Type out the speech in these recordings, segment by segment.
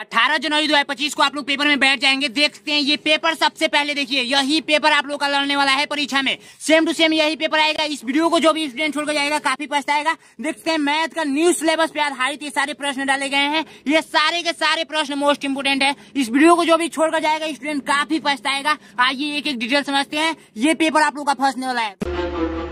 अठारह जनवरी दो पच्चीस को आप लोग पेपर में बैठ जाएंगे देखते हैं ये पेपर सबसे पहले देखिए यही पेपर आप लोग का लड़ने वाला है परीक्षा में सेम टू सेम यही पेपर आएगा इस वीडियो को जो भी स्टूडेंट छोड़कर जाएगा काफी पछताएगा देखते हैं मैथ का न्यू सिलेबस पे आधारित ये सारे प्रश्न डाले गए हैं ये सारे के सारे प्रश्न मोस्ट इम्पोर्टेंट है इस वीडियो को जो भी छोड़कर जाएगा स्टूडेंट काफी पछताएगा आइए एक एक डिटेल समझते हैं ये पेपर आप लोग का फंसने वाला है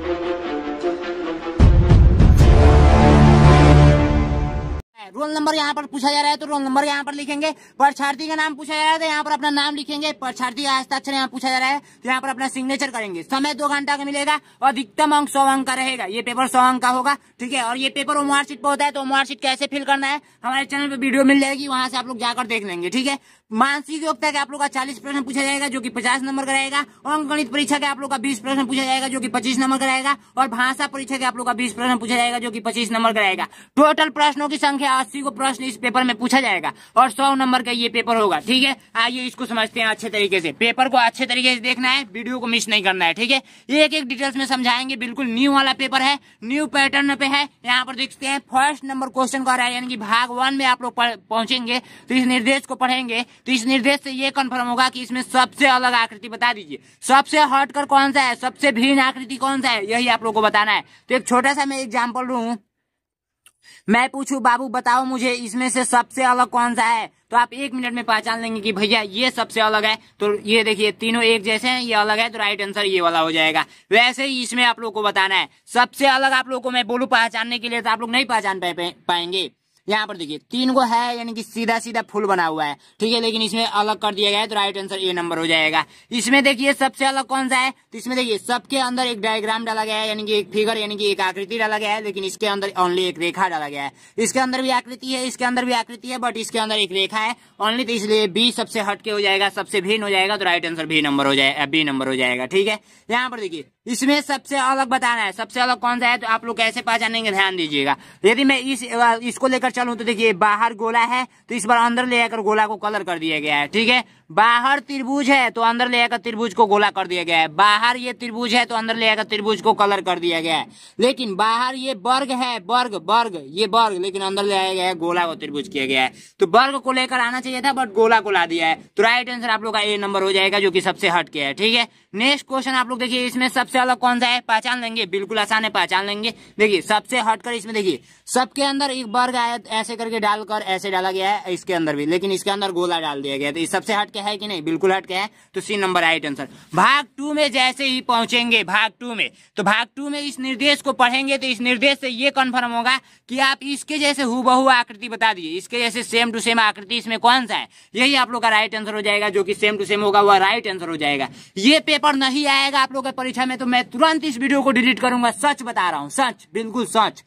रोल नंबर यहाँ पर पूछा जा रहा है तो रोल नंबर यहाँ पर लिखेंगे परीक्षार्थी का नाम पूछा जा रहा है तो यहाँ पर अपना नाम लिखेंगे परीक्षार्थी का हस्ताक्षर यहाँ पूछा जा रहा है तो यहाँ पर अपना सिग्नेचर करेंगे समय दो घंटा का मिलेगा और अधिकतम अंक सौ अंक का रहेगा ये पेपर सौ अंक का होगा ठीक है और ये पेपर वो मार्कशीट पर होता है तो होमवार्क कैसे फिल करना है हमारे चैनल पर वीडियो मिल जाएगी वहां से आप लोग जाकर देख लेंगे ठीक है मानसिक योग्यता के आप लोग का चालीस प्रश्न पूछा जाएगा जो कि पचास नंबर का रहेगा अंक गणित परीक्षा के आप लोग का बीस प्रश्न पूछा जाएगा जो कि पच्चीस नंबर का रहेगा और भाषा परीक्षा के आप लोग का बीस प्रश्न पूछा जाएगा जो कि पच्चीस नंबर का रहेगा टोटल प्रश्नों की संख्या अस्सी को प्रश्न इस पेपर में पूछा जाएगा और सौ नंबर का ये पेपर होगा ठीक है आइए इसको समझते हैं अच्छे तरीके से पेपर को अच्छे तरीके से देखना है वीडियो को मिस नहीं करना है ठीक है एक एक डिटेल्स में समझाएंगे बिल्कुल न्यू वाला पेपर है न्यू पैटर्न पे है यहाँ पर देखते हैं फर्स्ट नंबर क्वेश्चन का रहा है यानी कि भाग वन में आप लोग पहुंचेंगे तो इस निर्देश को पढ़ेंगे तो इस निर्देश से ये कन्फर्म होगा कि इसमें सबसे अलग आकृति बता दीजिए सबसे हटकर कौन सा है सबसे भिन्न आकृति कौन सा है यही आप लोगों को बताना है तो एक छोटा सा मैं एग्जाम्पल दू मैं पूछू बाबू बताओ मुझे इसमें से सबसे अलग कौन सा है तो आप एक मिनट में पहचान लेंगे कि भैया ये सबसे अलग है तो ये देखिए तीनों एक जैसे हैं ये अलग है तो राइट आंसर ये वाला हो जाएगा वैसे ही इसमें आप लोग को बताना है सबसे अलग आप लोग को मैं बोलू पहचानने के लिए तो आप लोग नहीं पहचान पाएंगे यहाँ पर देखिए तीन को है यानी कि सीधा सीधा फुल बना हुआ है ठीक है लेकिन इसमें अलग कर दिया गया है तो राइट आंसर ए नंबर हो जाएगा इसमें देखिए सबसे अलग कौन सा है तो इसमें देखिए सबके अंदर एक डायग्राम डाला गया है यानी कि एक फिगर यानी कि एक आकृति डाला गया है लेकिन इसके अंदर ओनली एक रेखा डाला गया है इसके अंदर भी आकृति है इसके अंदर भी आकृति है बट इसके अंदर एक रेखा है ओनली तो इसलिए बी सबसे हटके हो जाएगा सबसे भिन्न हो जाएगा तो राइट आंसर बी नंबर हो जाएगा बी नंबर हो जाएगा ठीक है यहाँ पर देखिए इसमें सबसे अलग बताना है सबसे अलग कौन सा है तो आप लोग कैसे पहचानेंगे ध्यान दीजिएगा यदि मैं इस इसको लेकर चलूं तो देखिए बाहर गोला है तो इस बार अंदर ले आकर गोला को कलर कर दिया गया है ठीक है बाहर त्रिभुज है तो अंदर ले आकर त्रिभुज को गोला कर दिया गया है बाहर ये त्रिभुज है तो अंदर ले आकर त्रिभुज को कलर कर दिया गया है लेकिन बाहर ये वर्ग है वर्ग वर्ग ये वर्ग लेकिन अंदर ले आया गया है गोला को त्रिभुज किया गया है तो वर्ग को लेकर आना चाहिए था बट गोला को ला दिया है तो राइट आंसर आप लोग का ए नंबर हो जाएगा जो की सबसे हट के है ठीक है नेक्स्ट क्वेश्चन आप लोग देखिए इसमें सबसे सबसे अलग कौन सा है पहचान लेंगे बिल्कुल आसान है पहचान लेंगे देखिए सबसे हटकर इसमें देखिए सबके अंदर एक वर्ग ऐसे करके डालकर ऐसे डाला गया है इसके अंदर भी लेकिन इसके अंदर गोला डाल दिया गया तो सबसे हटके है कि नहीं बिल्कुल हटके है तो सी नंबर आइट आंसर भाग टू में जैसे ही पहुंचेंगे भाग टू में तो भाग टू में इस निर्देश को पढ़ेंगे तो इस निर्देश से ये कन्फर्म होगा कि आप इसके जैसे हु आकृति बता दिए इसके जैसे सेम टू सेम आकृति इसमें कौन सा है यही आप लोग का राइट आंसर हो जाएगा जो कि सेम टू सेम होगा वह राइट आंसर हो जाएगा ये पेपर नहीं आएगा आप लोग के परीक्षा में तो तो मैं तुरंत इस वीडियो को डिलीट करूंगा सच बता रहा हूं सच बिल्कुल सच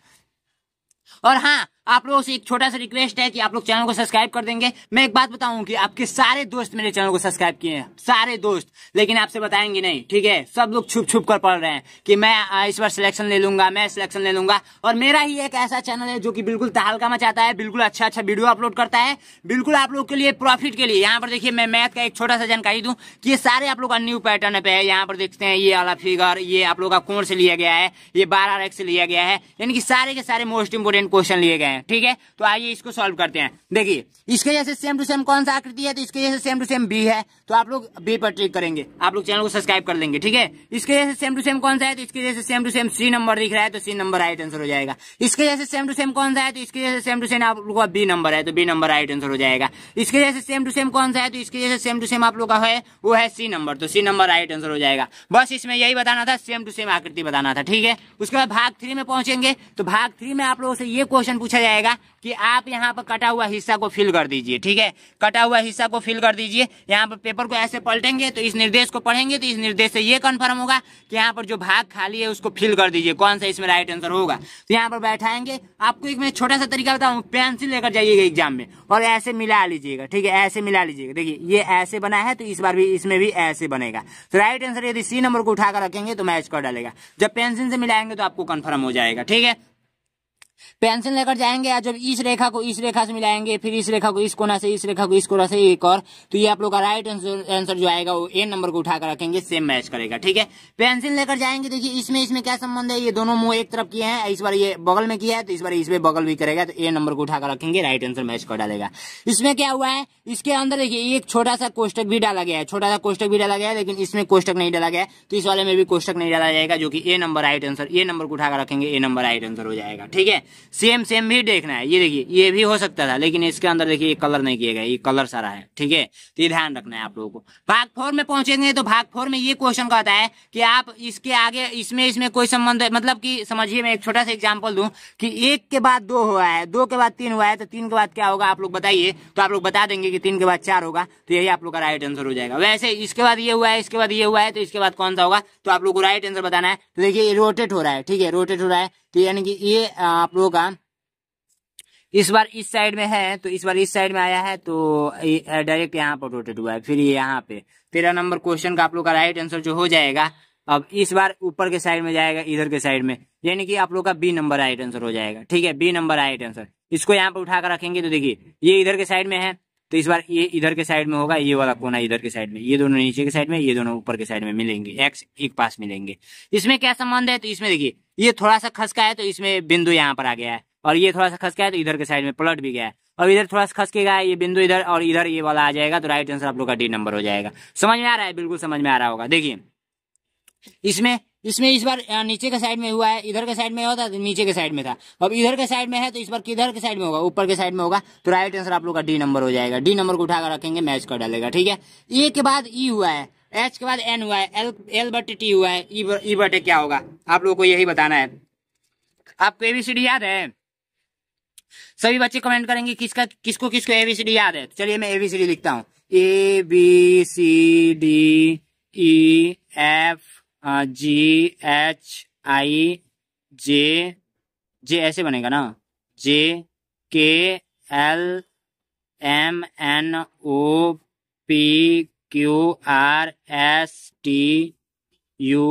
और हाँ आप लोगों से एक छोटा सा रिक्वेस्ट है कि आप लोग चैनल को सब्सक्राइब कर देंगे मैं एक बात बताऊं कि आपके सारे दोस्त मेरे चैनल को सब्सक्राइब किए हैं सारे दोस्त लेकिन आपसे बताएंगे नहीं ठीक है सब लोग छुप छुप कर पढ़ रहे हैं कि मैं इस बार सिलेक्शन ले लूंगा मैं सिलेक्शन ले लूंगा और मेरा ही एक ऐसा चैनल है जो कि बिल्कुल तहलका मचाता है बिल्कुल अच्छा अच्छा वीडियो अपलोड करता है बिल्कुल आप लोग के लिए प्रॉफिट के लिए यहाँ पर देखिये मैं मैथ का एक छोटा सा जानकारी दू कि ये सारे आप लोग का न्यू पैटर्न पे है यहाँ पर देखते हैं ये वाला फिगर ये आप लोग का कौन से लिया गया है ये बारह रैक से लिया गया है यानी कि सारे के सारे मोस्ट इंपोर्टेंट क्वेश्चन लिए गए हैं हैं ठीक है तो आइए इसको सॉल्व करते हैं देखिए इसके जैसे सेम टू सेम कौन सा आकृति है तो इसके जैसे सेम टू सेम बी है तो आप लोग बी पर ट्रिक करेंगे आप लोग चैनल को सब्सक्राइब कर लेंगे ठीक है इसके जैसे सेम टू सेम कौन सा है तो इसके जैसे same to same C number दिख रहा है तो सी नंबर राइट आंसर हो जाएगा इसके जैसे सेम टू सेम कौन सा है तो इसके जैसे सेम टू सेम आप लोग का बी नंबर है तो बी नंबर राइट आंसर हो जाएगा इसके जैसे सेम टू सेम कौन सा है तो इसके जैसे सेम टू सेम आप लोग का है वो है सी नंबर तो सी नंबर राइट आंसर हो जाएगा बस इसमें यही बताना था सेम टू सेम आकृति बताना था ठीक है उसके बाद भाग थ्री में पहुंचेंगे तो भाग थ्री में आप लोगों से ये क्वेश्चन पूछा जाएगा कि आप यहाँ पर कटा हुआ हिस्सा को फिल कर दीजिए ठीक है कटा हुआ हिस्सा को फिल कर दीजिए यहाँ पर पेपर को ऐसे पलटेंगे तो इस निर्देश को पढ़ेंगे तो इस निर्देश से ये कन्फर्म होगा कि यहाँ पर जो भाग खाली है उसको फिल कर दीजिए कौन सा इसमें राइट आंसर होगा तो यहाँ पर बैठाएंगे आपको एक मैं छोटा सा तरीका बताऊँ पेंसिल लेकर जाइएगा एग्जाम में और ऐसे मिला लीजिएगा ठीक है ऐसे मिला लीजिएगा देखिए ये ऐसे बना है तो इस बार भी इसमें भी ऐसे बनेगा तो राइट आंसर यदि सी नंबर को उठाकर रखेंगे तो मैच कर डालेगा जब पेंसिल से मिलाएंगे तो आपको कन्फर्म हो जाएगा ठीक है पेंसिल लेकर जाएंगे या जब इस रेखा को इस रेखा से मिलाएंगे फिर इस रेखा को इस कोना से इस रेखा को इस कोना से एक और तो ये आप लोग का राइट आंसर आंसर जो आएगा वो ए नंबर को उठाकर रखेंगे सेम मैच करेगा ठीक है पेंसिल लेकर जाएंगे देखिए इसमें इसमें क्या संबंध है ये दोनों मुंह एक तरफ किए हैं इस बार ये बगल में किया है तो इस बार इसमें बगल भी करेगा तो ए नंबर को उठाकर रखेंगे राइट आंसर मैच कर डालेगा इसमें क्या हुआ है इसके अंदर देखिए एक छोटा सा कोष्टक भी डाला गया है छोटा सा कोष्टक भी डाला गया है लेकिन इसमें कोष्टक नहीं डाला गया तो इस वाले में भी कोष्टक नहीं डाला जाएगा जो कि A number right answer A number को उठाकर रखेंगे ए नंबर राइट आंसर हो जाएगा ठीक है सेम सेम भी देखना है ये देखिए ये भी हो सकता था लेकिन इसके अंदर देखिए ये कलर नहीं किया गया ये कलर सारा है ठीक है तो ये ध्यान रखना है आप लोगों को भाग फोर में पहुंचेंगे तो भाग फोर में ये क्वेश्चन कहता है कि आप इसके आगे इसमें इसमें कोई संबंध है मतलब की समझिए मैं एक छोटा सा एग्जाम्पल दू की एक के बाद दो हुआ है दो के बाद तीन हुआ है तो तीन के बाद क्या होगा आप लोग बताइए तो आप लोग बता देंगे कि तीन के बाद चार होगा तो यही आप लोग का राइट आंसर हो जाएगा वैसे इसके बाद ये हुआ है इसके बाद ये हुआ है तो इसके बाद कौन सा होगा तो आप लोग को राइट आंसर बताना है तो देखिए रोटेट हो रहा है ठीक है रोटेट हो रहा है तो यानी कि ये आप लोगों का इस बार इस साइड में है तो इस बार इस साइड में आया है तो डायरेक्ट यहाँ पर रोटेट हुआ है फिर ये यहाँ पे तेरह नंबर क्वेश्चन का आप लोग का राइट आंसर जो हो जाएगा अब इस बार ऊपर के साइड में जाएगा इधर के साइड में यानी कि आप लोग का बी नंबर राइट आंसर हो जाएगा ठीक है बी नंबर राइट आंसर इसको यहाँ पर उठाकर रखेंगे तो देखिए ये इधर के साइड में है तो इस बार ये इधर के साइड में होगा ये वाला कोना इधर के साइड में ये दोनों नीचे के साइड में ये दोनों ऊपर के साइड में मिलेंगे एक्स एक पास मिलेंगे इसमें क्या संबंध है तो इसमें देखिए ये थोड़ा सा खसका है तो इसमें बिंदु यहाँ पर आ गया है और ये थोड़ा सा खसका है तो इधर के साइड में पलट भी गया है और इधर थोड़ा सा खसकेगा ये बिंदु इधर और इधर ये वाला आ जाएगा तो राइट आंसर आप लोग का डी नंबर हो जाएगा समझ में आ रहा है बिल्कुल समझ में आ रहा होगा देखिए इसमें इसमें इस बार नीचे के साइड में हुआ है इधर के साइड में होता तो नीचे के साइड में था अब इधर के साइड में है तो इस बार किधर के साइड में होगा ऊपर के साइड में होगा तो राइट आंसर आप लोग का डी नंबर हो जाएगा डी नंबर को उठाकर रखेंगे मैच कर डालेगा ठीक है ए के बाद ई e हुआ है एच के बाद एन हुआ है एल एल बटे टी हुआ है ई ई बटे क्या होगा आप लोगों को यही बताना है आपको एबीसीडी याद है सभी बच्चे कमेंट करेंगे किसका किसको किसको एबीसीडी याद है तो चलिए मैं एबीसीडी लिखता हूँ A B C D E F G H I J J ऐसे बनेगा ना J K L M N O P Q R S T U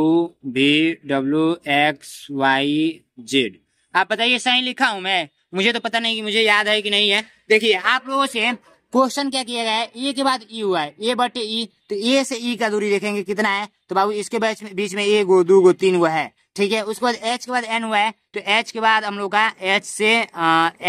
B W X Y Z आप बताइए सही लिखा हूं मैं मुझे तो पता नहीं कि मुझे याद है कि नहीं है देखिए आप लोगों से क्वेश्चन क्या किया गया है ए e के बाद ई e हुआ है ए बटे ई e, तो ए से ई का दूरी देखेंगे कितना है तो बाबू इसके बीच में बीच में ए गो दो गो तीन गो है ठीक है उसके बाद एच के बाद एन हुआ है तो एच के बाद हम लोग का एच से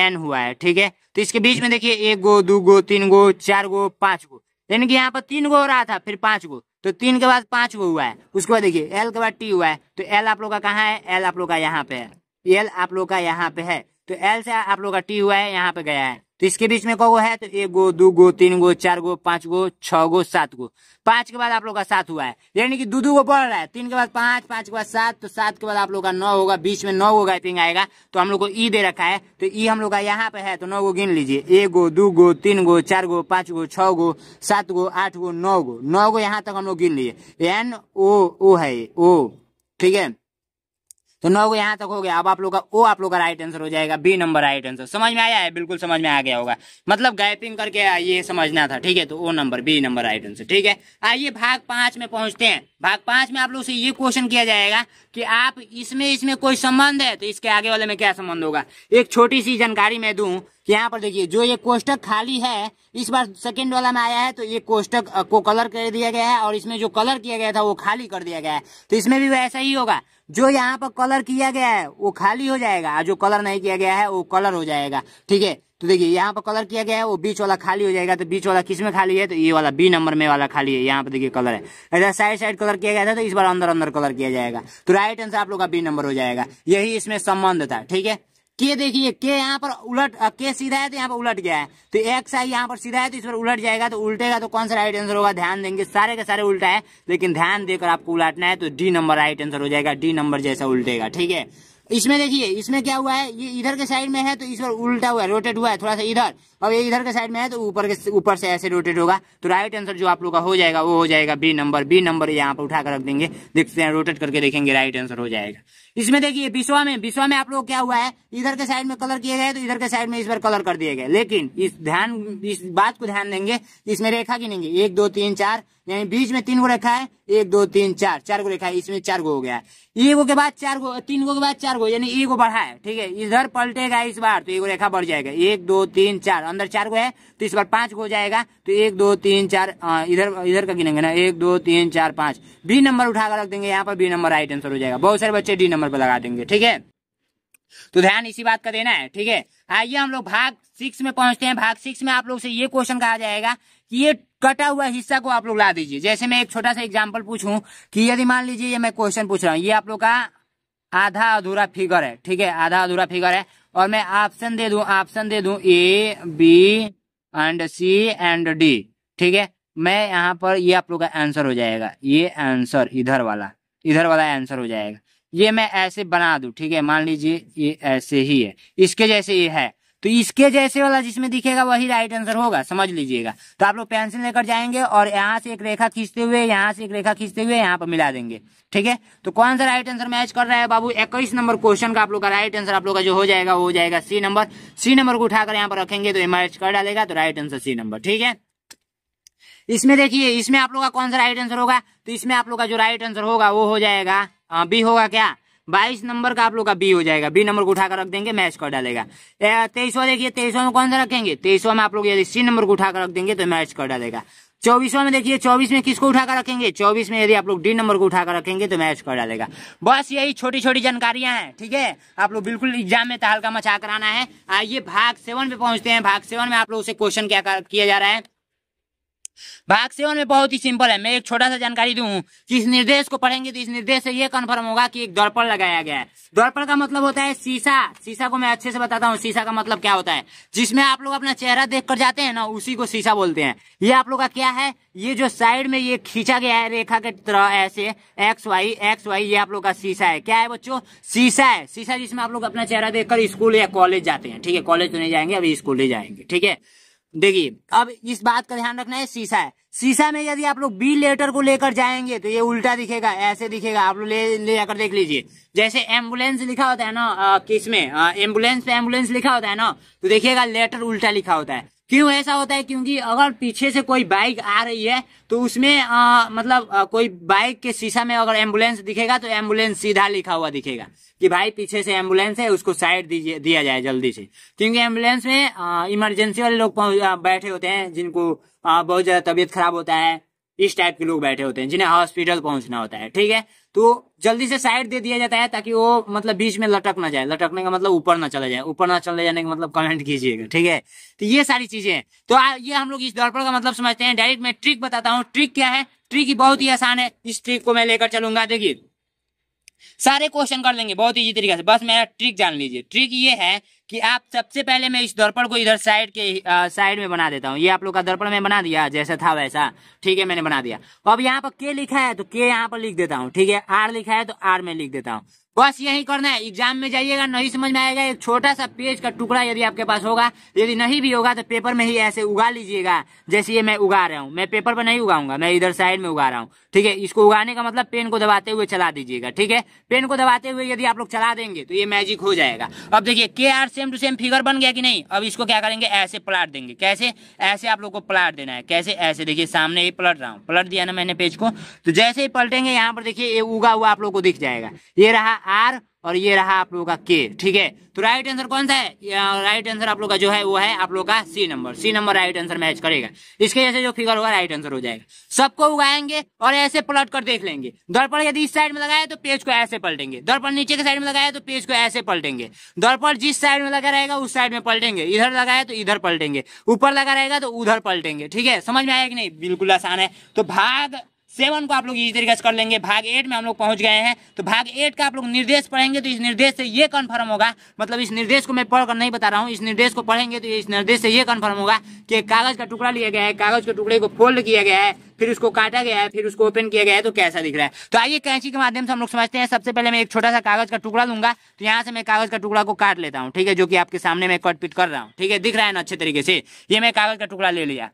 एन हुआ है ठीक है तो इसके बीच में देखिए एक गो दो गो तीन गो चार गो पांच गो यानी कि यहाँ पर तीन गो हो रहा था फिर पांच गो तो तीन के बाद पांच गो हुआ है उसके बाद देखिए एल के बाद टी हुआ है तो एल आप लोग का कहाँ है एल आप लोग का यहाँ पे है एल आप लोग का यहाँ पे है तो एल से आप लोग का टी हुआ है यहाँ पे गया है तो इसके बीच में कौ है तो एक गो दो गो तीन गो चार गो पांच गो छ गो सात गो पांच के बाद आप लोग का सात हुआ है यानी कि दो दो गो बढ़ रहा है तीन के बाद पांच पांच के बाद सात तो सात के बाद आप लोग का नौ होगा बीच में नौ गो गाइपिंग आएगा तो हम लोग को ई दे रखा है तो ई हम लोग का यहाँ पे है तो नौ गो गिन लीजिए एक गो दो गो तीन गो चार गो पांच गो छ गो सात गो आठ गो नौ गो नौ गो यहाँ तक हम लोग गिन लीजिए एन ओ ओ है ओ ठीक है तो नौ को यहाँ तक हो गया अब आप लोग का ओ आप लोग का राइट आंसर हो जाएगा बी नंबर राइट आंसर समझ में आया है बिल्कुल समझ में आ गया होगा मतलब गैपिंग करके ये समझना था ठीक है तो O number B number right answer ठीक है आइए भाग पांच में पहुंचते हैं भाग पांच में आप लोग से ये क्वेश्चन किया जाएगा कि आप इसमें इसमें कोई संबंध है तो इसके आगे वाले में क्या संबंध होगा एक छोटी सी जानकारी मैं दू कि यहाँ पर देखिए जो ये कोष्टक खाली है इस बार सेकेंड वाला में आया है तो ये कोष्टक को कलर कर दिया गया है और इसमें जो कलर किया गया था वो खाली कर दिया गया है तो इसमें भी वैसा ही होगा जो यहाँ पर कलर किया गया है वो खाली हो जाएगा जो कलर नहीं किया गया है वो कलर हो जाएगा ठीक है तो देखिए यहाँ पर कलर किया गया है वो बीच वाला खाली हो जाएगा तो बीच वाला किस में खाली है तो ये वाला बी नंबर में वाला खाली है यहाँ पर देखिए कलर है अगर साइड साइड कलर किया गया था तो इस बार अंदर अंदर कलर किया जाएगा तो राइट आंसर आप लोग का बी नंबर हो जाएगा यही इसमें संबंध था ठीक है के देखिए के यहाँ पर उलट के सीधा है तो यहाँ पर उलट गया है तो एक्स आई यहाँ पर सीधा है तो इस पर उलट जाएगा तो उल्टेगा तो कौन सा राइट आंसर होगा ध्यान देंगे सारे के सारे उल्टा है लेकिन ध्यान देकर आपको उलटना है तो डी नंबर राइट आंसर हो जाएगा डी नंबर जैसा उल्टेगा ठीक है इसमें देखिए इसमें क्या हुआ है ये इधर के साइड में है तो इस पर उल्टा हुआ है रोटेट हुआ है थोड़ा सा इधर अब ये इधर के साइड में है तो ऊपर के ऊपर से ऐसे रोटेट होगा तो राइट आंसर जो आप लोग का हो जाएगा वो हो जाएगा बी नंबर बी नंबर यहाँ पर उठा कर रख देंगे देखते हैं रोटेट करके देखेंगे राइट आंसर हो जाएगा इसमें देखिए विश्वा में विश्वा में आप लोग क्या हुआ है इधर के साइड में कलर किए गए तो इधर के साइड में इस बार कलर कर दिए गए लेकिन इस ध्यान इस बात को ध्यान देंगे इसमें रेखा की नहीं एक दो तीन चार यानी बीच में तीन गो रेखा है एक दो तीन चार चार गो रेखा है इसमें चार गो हो गया है एगो के बाद चार गो तीन गो के बाद चार गो यानी एगो बढ़ा है ठीक है इधर पलटेगा इस बार तो एगो रेखा बढ़ जाएगा एक दो तीन चार तो अंदर चार गो है तो इस बार पांच गो हो जाएगा तो एक दो तीन चार आ, इधर इधर का गिनेंगे ना एक दो तीन चार पांच बी नंबर उठाकर रख देंगे यहाँ पर बी नंबर राइट आंसर हो जाएगा बहुत सारे बच्चे डी नंबर पर लगा देंगे ठीक है तो ध्यान इसी बात का देना है ठीक है आइए हम लोग भाग सिक्स में पहुंचते हैं भाग सिक्स में आप लोग से ये क्वेश्चन कहा जाएगा कि ये कटा हुआ हिस्सा को आप लोग ला दीजिए जैसे मैं एक छोटा सा एग्जांपल पूछूं कि यदि मान लीजिए ये मैं क्वेश्चन पूछ रहा हूँ ये आप लोग का आधा अधूरा फिगर है ठीक है आधा अधूरा फिगर है और मैं ऑप्शन दे दू ऑप्शन दे दू A B and C and D ठीक है मैं यहाँ पर ये आप लोग का आंसर हो जाएगा ये आंसर इधर वाला इधर वाला आंसर हो जाएगा ये मैं ऐसे बना दू ठीक है मान लीजिए ये ऐसे ही है इसके जैसे ये है तो इसके जैसे वाला जिसमें दिखेगा वही राइट आंसर होगा समझ लीजिएगा तो आप लोग पेंसिल लेकर जाएंगे और यहाँ से एक रेखा खींचते हुए यहाँ से एक रेखा खींचते हुए यहाँ पर मिला देंगे ठीक है तो कौन सा राइट आंसर मैच कर रहा है बाबू इक्कीस नंबर क्वेश्चन का आप लोग का राइट आंसर आप लोग का जो हो जाएगा वो हो जाएगा सी नंबर सी नंबर को उठाकर यहाँ पर रखेंगे तो मैच कर डालेगा तो राइट आंसर सी नंबर ठीक है इसमें देखिए इसमें आप लोग का कौन सा राइट आंसर होगा तो इसमें आप लोग का जो राइट आंसर होगा वो हो जाएगा बी होगा क्या बाईस नंबर का आप लोग का बी हो जाएगा बी नंबर को उठाकर रख देंगे मैच कर डालेगा तेईसवा देखिए तेईसवा में कौन सा रखेंगे तेईसवा में आप लोग यदि सी नंबर को उठाकर रख देंगे तो मैच कर डालेगा चौबीसवा में देखिए चौबीस में किसको उठाकर रखेंगे चौबीस में यदि आप लोग डी नंबर को उठाकर रखेंगे तो मैच कर डालेगा बस यही छोटी छोटी जानकारियां हैं ठीक है आप लोग बिल्कुल एग्जाम में तहलका मचा कराना है आइए भाग सेवन पे पहुंचते हैं भाग सेवन में आप लोग से क्वेश्चन क्या किया जा रहा है भाग सेवन में बहुत ही सिंपल है मैं एक छोटा सा जानकारी दूं कि इस निर्देश को पढ़ेंगे तो इस निर्देश से यह कन्फर्म होगा कि एक दर्पण लगाया गया है दर्पण का मतलब होता है शीशा शीशा को मैं अच्छे से बताता हूँ शीशा का मतलब क्या होता है जिसमें आप लोग अपना चेहरा देख कर जाते हैं ना उसी को शीशा बोलते हैं ये आप लोग का क्या है ये जो साइड में ये खींचा गया है रेखा के तरह ऐसे एक्स वाई एक्स वाई ये आप लोग का शीशा है क्या है बच्चों शीशा है शीशा जिसमें आप लोग अपना चेहरा देखकर स्कूल या कॉलेज जाते हैं ठीक है कॉलेज तो नहीं जाएंगे अभी स्कूल ही जाएंगे ठीक है देखिए अब इस बात का ध्यान रखना है शीशा है शीशा में यदि आप लोग बी लेटर को लेकर जाएंगे तो ये उल्टा दिखेगा ऐसे दिखेगा आप लोग ले ले जाकर देख लीजिए जैसे एम्बुलेंस लिखा होता है ना किस में एम्बुलेंस पे एम्बुलेंस लिखा होता है ना तो देखिएगा लेटर उल्टा लिखा होता है क्यों ऐसा होता है क्योंकि अगर पीछे से कोई बाइक आ रही है तो उसमें आ, मतलब आ, कोई बाइक के शीशा में अगर एम्बुलेंस दिखेगा तो एम्बुलेंस सीधा लिखा हुआ दिखेगा कि भाई पीछे से एम्बुलेंस है उसको साइड दिया जाए जल्दी से क्योंकि एम्बुलेंस में इमरजेंसी वाले लोग बैठे होते हैं जिनको आ, बहुत ज्यादा तबियत खराब होता है इस टाइप के लोग बैठे होते हैं जिन्हें हॉस्पिटल पहुंचना होता है ठीक है तो जल्दी से साइड दे दिया जाता है ताकि वो मतलब बीच में लटक ना जाए लटकने का मतलब ऊपर ना चला जाए ऊपर ना चले जाने का मतलब कमेंट कीजिएगा ठीक है तो ये सारी चीजें हैं तो आ, ये हम लोग इस दर्पण का मतलब समझते हैं डायरेक्ट मैं ट्रिक बताता हूँ ट्रिक क्या है ट्रिक बहुत ही आसान है इस ट्रिक को मैं लेकर चलूंगा देखिए सारे क्वेश्चन कर लेंगे बहुत इजी तरीके से बस मेरा ट्रिक जान लीजिए ट्रिक ये है कि आप सबसे पहले मैं इस दर्पण को इधर साइड के साइड में बना देता हूँ ये आप लोग का दर्पण में बना दिया जैसा था वैसा ठीक है मैंने बना दिया अब यहाँ पर के लिखा है तो के यहाँ पर लिख देता हूँ ठीक है आर लिखा है तो आर में लिख देता हूँ बस यही करना है एग्जाम में जाइएगा नहीं समझ में आएगा एक छोटा सा पेज का टुकड़ा यदि आपके पास होगा यदि नहीं भी होगा तो पेपर में ही ऐसे उगा लीजिएगा जैसे ये मैं उगा रहा हूँ मैं पेपर पर नहीं उगाऊंगा मैं इधर साइड में उगा रहा हूँ ठीक है इसको उगाने का मतलब पेन को दबाते हुए चला दीजिएगा ठीक है पेन को दबाते हुए यदि आप लोग चला देंगे तो ये मैजिक हो जाएगा अब देखिए के R same to same figure बन गया कि नहीं अब इसको क्या करेंगे ऐसे प्लाट देंगे कैसे ऐसे आप लोग को प्लाट देना है कैसे ऐसे देखिए सामने ही पलट रहा हूँ पलट दिया ना मैंने पेज को तो जैसे ही पलटेंगे यहाँ पर देखिए ये उगा हुआ आप लोग को दिख जाएगा ये रहा आर और ये रहा आप लोगों का के ठीक है तो राइट आंसर कौन सा है राइट आंसर आप लोग का जो है वो है आप लोग का C number C number right answer match करेगा इसके जैसे जो फिगर होगा राइट आंसर हो जाएगा सबको उगाएंगे और ऐसे पलट कर देख लेंगे दर्पण यदि इस साइड में लगाए तो पेज को ऐसे पलटेंगे दर्पण नीचे के साइड में लगाए तो पेज को ऐसे पलटेंगे दर्पण जिस साइड में लगा रहेगा उस साइड में पलटेंगे इधर लगाए तो इधर पलटेंगे ऊपर लगा रहेगा तो उधर पलटेंगे ठीक है समझ में आया कि नहीं बिल्कुल आसान है तो भाग सेवन को आप लोग इसी तरीके से कर लेंगे भाग एट में हम लोग पहुंच गए हैं तो भाग एट का आप लोग निर्देश पढ़ेंगे तो इस निर्देश से ये कन्फर्म होगा मतलब इस निर्देश को मैं पढ़कर नहीं बता रहा हूँ इस निर्देश को पढ़ेंगे तो इस निर्देश से ये कन्फर्म होगा कि कागज का टुकड़ा लिया गया है कागज के टुकड़े को फोल्ड किया गया है फिर उसको काटा गया है फिर उसको ओपन किया गया है तो कैसा दिख रहा है तो आइए कैंची के माध्यम से हम लोग समझते हैं सबसे पहले मैं एक छोटा सा कागज का टुकड़ा लूंगा तो यहाँ से मैं कागज का टुकड़ा को काट लेता हूँ ठीक है जो कि आपके सामने मैं कट पिट कर रहा हूँ ठीक है दिख रहा है ना अच्छे तरीके से ये मैं कागज का टुकड़ा ले लिया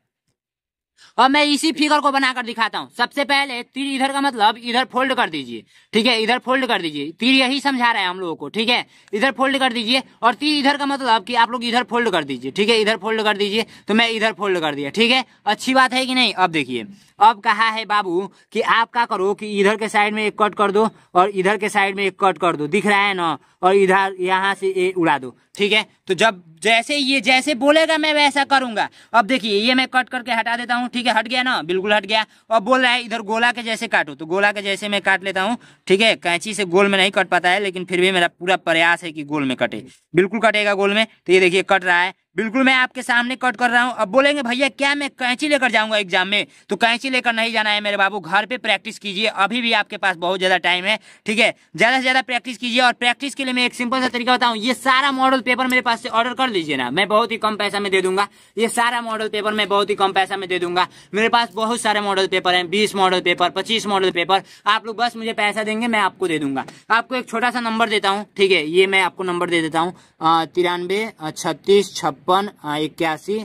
और मैं इसी फिगर को बनाकर दिखाता हूँ सबसे पहले तीर इधर का मतलब इधर फोल्ड कर दीजिए ठीक है इधर फोल्ड कर दीजिए तीर यही समझा रहा है हम लोगों को ठीक है इधर फोल्ड कर दीजिए और तीर इधर का मतलब कि आप लोग इधर फोल्ड कर दीजिए ठीक है इधर फोल्ड कर दीजिए तो मैं इधर फोल्ड कर दिया ठीक है अच्छी बात है कि नहीं अब देखिए अब कहा है बाबू कि आप क्या करो कि इधर के साइड में एक कट कर दो और इधर के साइड में एक कट कर दो दिख रहा है ना और इधर यहाँ से ये उड़ा दो ठीक है तो जब जैसे ये जैसे बोलेगा मैं वैसा करूंगा अब देखिए ये मैं कट करके हटा देता हूँ ठीक है हट गया ना बिल्कुल हट गया और बोल रहा है इधर गोला के जैसे काटो तो गोला के जैसे मैं काट लेता हूँ ठीक है कैंची से गोल में नहीं कट पाता है लेकिन फिर भी मेरा पूरा प्रयास है कि गोल में कटे बिल्कुल कटेगा गोल में तो ये देखिए कट रहा है बिल्कुल मैं आपके सामने कट कर रहा हूँ अब बोलेंगे भैया क्या मैं कैंची लेकर जाऊंगा एग्जाम में तो कैंची लेकर नहीं जाना है मेरे बाबू घर पे प्रैक्टिस कीजिए अभी भी आपके पास बहुत ज़्यादा टाइम है ठीक है ज़्यादा से ज़्यादा प्रैक्टिस कीजिए और प्रैक्टिस के लिए मैं एक सिंपल सा तरीका बताऊँ ये सारा मॉडल पेपर मेरे पास से ऑर्डर कर लीजिए ना मैं बहुत ही कम पैसा में दे दूंगा ये सारा मॉडल पेपर मैं बहुत ही कम पैसा में दे दूंगा मेरे पास बहुत सारे मॉडल पेपर है बीस मॉडल पेपर पच्चीस मॉडल पेपर आप लोग बस मुझे पैसा देंगे मैं आपको दे दूंगा आपको एक छोटा सा नंबर देता हूँ ठीक है ये मैं आपको नंबर दे देता हूँ तिरानबे छत्तीस छप्पन छप्पन इक्यासी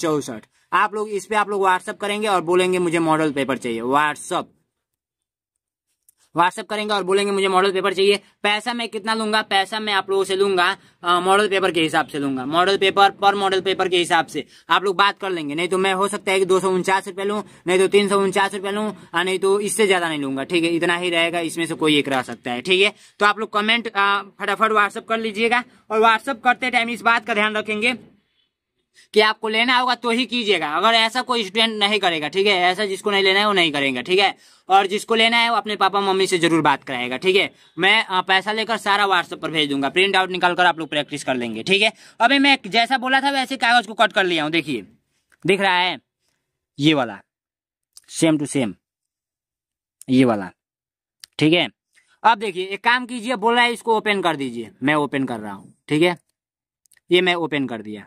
चौसठ आप लोग इस पे आप लोग व्हाट्सअप करेंगे और बोलेंगे मुझे मॉडल पेपर चाहिए व्हाट्सअप व्हाट्सअप करेंगे और बोलेंगे मुझे मॉडल पेपर चाहिए पैसा मैं कितना लूंगा पैसा मैं आप लोगों से लूंगा मॉडल पेपर के हिसाब से लूंगा मॉडल पेपर पर मॉडल पेपर के हिसाब से आप लोग बात कर लेंगे नहीं तो मैं हो सकता है कि दो सौ उनचास रुपये लूँ नहीं तो तीन सौ उनचास रुपये लूँ नहीं तो इससे ज्यादा नहीं लूंगा ठीक है इतना ही रहेगा इसमें से कोई एक रह सकता है ठीक है तो आप लोग कमेंट फटाफट व्हाट्सअप कर लीजिएगा और व्हाट्सअप करते टाइम इस बात का ध्यान रखेंगे कि आपको लेना होगा तो ही कीजिएगा अगर ऐसा कोई स्टूडेंट नहीं करेगा ठीक है ऐसा जिसको नहीं लेना है वो नहीं करेगा ठीक है और जिसको लेना है वो अपने पापा मम्मी से जरूर बात कराएगा ठीक है मैं पैसा लेकर सारा व्हाट्सएप पर भेज दूंगा प्रिंट आउट निकाल कर आप लोग प्रैक्टिस कर लेंगे ठीक है अभी मैं जैसा बोला था वैसे कागज को कट कर लिया हूँ देखिए दिख रहा है ये वाला सेम टू सेम ये वाला ठीक है अब देखिए एक काम कीजिए बोल रहा है इसको ओपन कर दीजिए मैं ओपन कर रहा हूँ ठीक है ये मैं ओपन कर दिया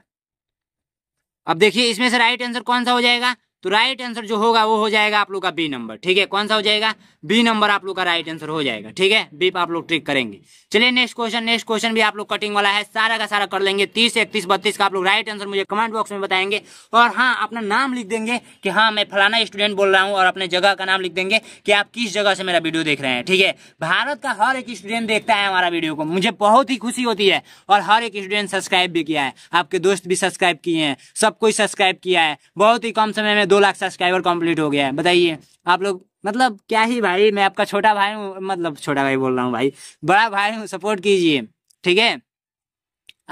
अब देखिए इसमें से राइट आंसर कौन सा हो जाएगा तो राइट आंसर जो होगा वो हो जाएगा आप लोग का बी नंबर ठीक है कौन सा हो जाएगा बी नंबर आप लोग का राइट आंसर हो जाएगा ठीक है बी आप लोग ट्रिक करेंगे चलिए नेक्स्ट क्वेश्चन नेक्स्ट क्वेश्चन भी आप लोग कटिंग वाला है सारा का सारा कर लेंगे तीस इकतीस बत्तीस का आप लोग राइट आंसर मुझे कमेंट बॉक्स में बताएंगे और हाँ अपना नाम लिख देंगे कि हाँ मैं फलाना स्टूडेंट बोल रहा हूँ और अपने जगह का नाम लिख देंगे कि आप किस जगह से मेरा वीडियो देख रहे हैं ठीक है भारत का हर एक स्टूडेंट देखता है हमारा वीडियो को मुझे बहुत ही खुशी होती है और हर एक स्टूडेंट सब्सक्राइब भी किया है आपके दोस्त भी सब्सक्राइब किए हैं सब कोई सब्सक्राइब किया है बहुत ही कम समय में में दो लाख सब्सक्राइबर कंप्लीट हो गया है बताइए आप लोग मतलब क्या ही भाई मैं आपका छोटा भाई हूँ मतलब छोटा भाई बोल रहा हूँ भाई बड़ा भाई हूँ सपोर्ट कीजिए ठीक है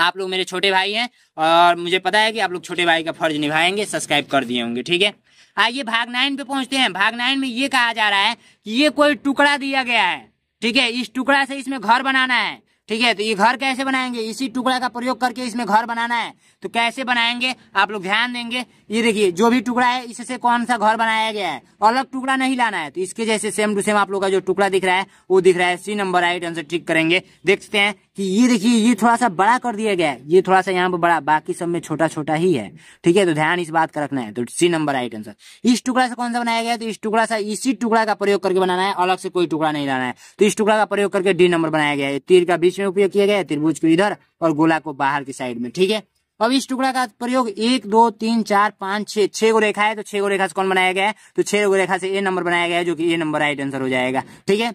आप लोग मेरे छोटे भाई हैं और मुझे पता है कि आप लोग छोटे भाई का फर्ज निभाएंगे सब्सक्राइब कर दिए होंगे ठीक है आइए भाग नाइन पे पहुंचते हैं भाग नाइन में ये कहा जा रहा है कि ये कोई टुकड़ा दिया गया है ठीक है इस टुकड़ा से इसमें घर बनाना है ठीक है तो ये घर कैसे बनाएंगे इसी टुकड़ा का प्रयोग करके इसमें घर बनाना है तो कैसे बनाएंगे आप लोग ध्यान देंगे ये देखिए जो भी टुकड़ा है इससे कौन सा घर बनाया गया है अलग टुकड़ा नहीं लाना है तो इसके जैसे सेम टू सेम आप लोग का जो टुकड़ा दिख रहा है वो दिख रहा है सी नंबर राइट आंसर ठीक करेंगे देखते हैं कि ये देखिए ये थोड़ा सा बड़ा कर दिया गया है ये थोड़ा सा यहाँ पर बड़ा बाकी सब में छोटा छोटा ही है ठीक है तो ध्यान इस बात का रखना है तो सी नंबर राइट आंसर इस टुकड़ा से कौन सा बनाया गया है तो इस टुकड़ा सा इसी टुकड़ा का प्रयोग करके बनाना है अलग से कोई टुकड़ा नहीं लाना है तो इस टुकड़ा का प्रयोग करके डी नंबर बनाया गया है तीर का बीच में उपयोग किया गया है त्रिभुज को इधर और गोला को बाहर की साइड में ठीक है अब इस टुकड़ा का प्रयोग एक दो तीन चार पांच छह छह गो रेखा है तो छह गो रेखा से कौन बनाया गया है तो छह गो रेखा से ए नंबर बनाया गया है जो कि ए नंबर राइट आंसर हो जाएगा ठीक है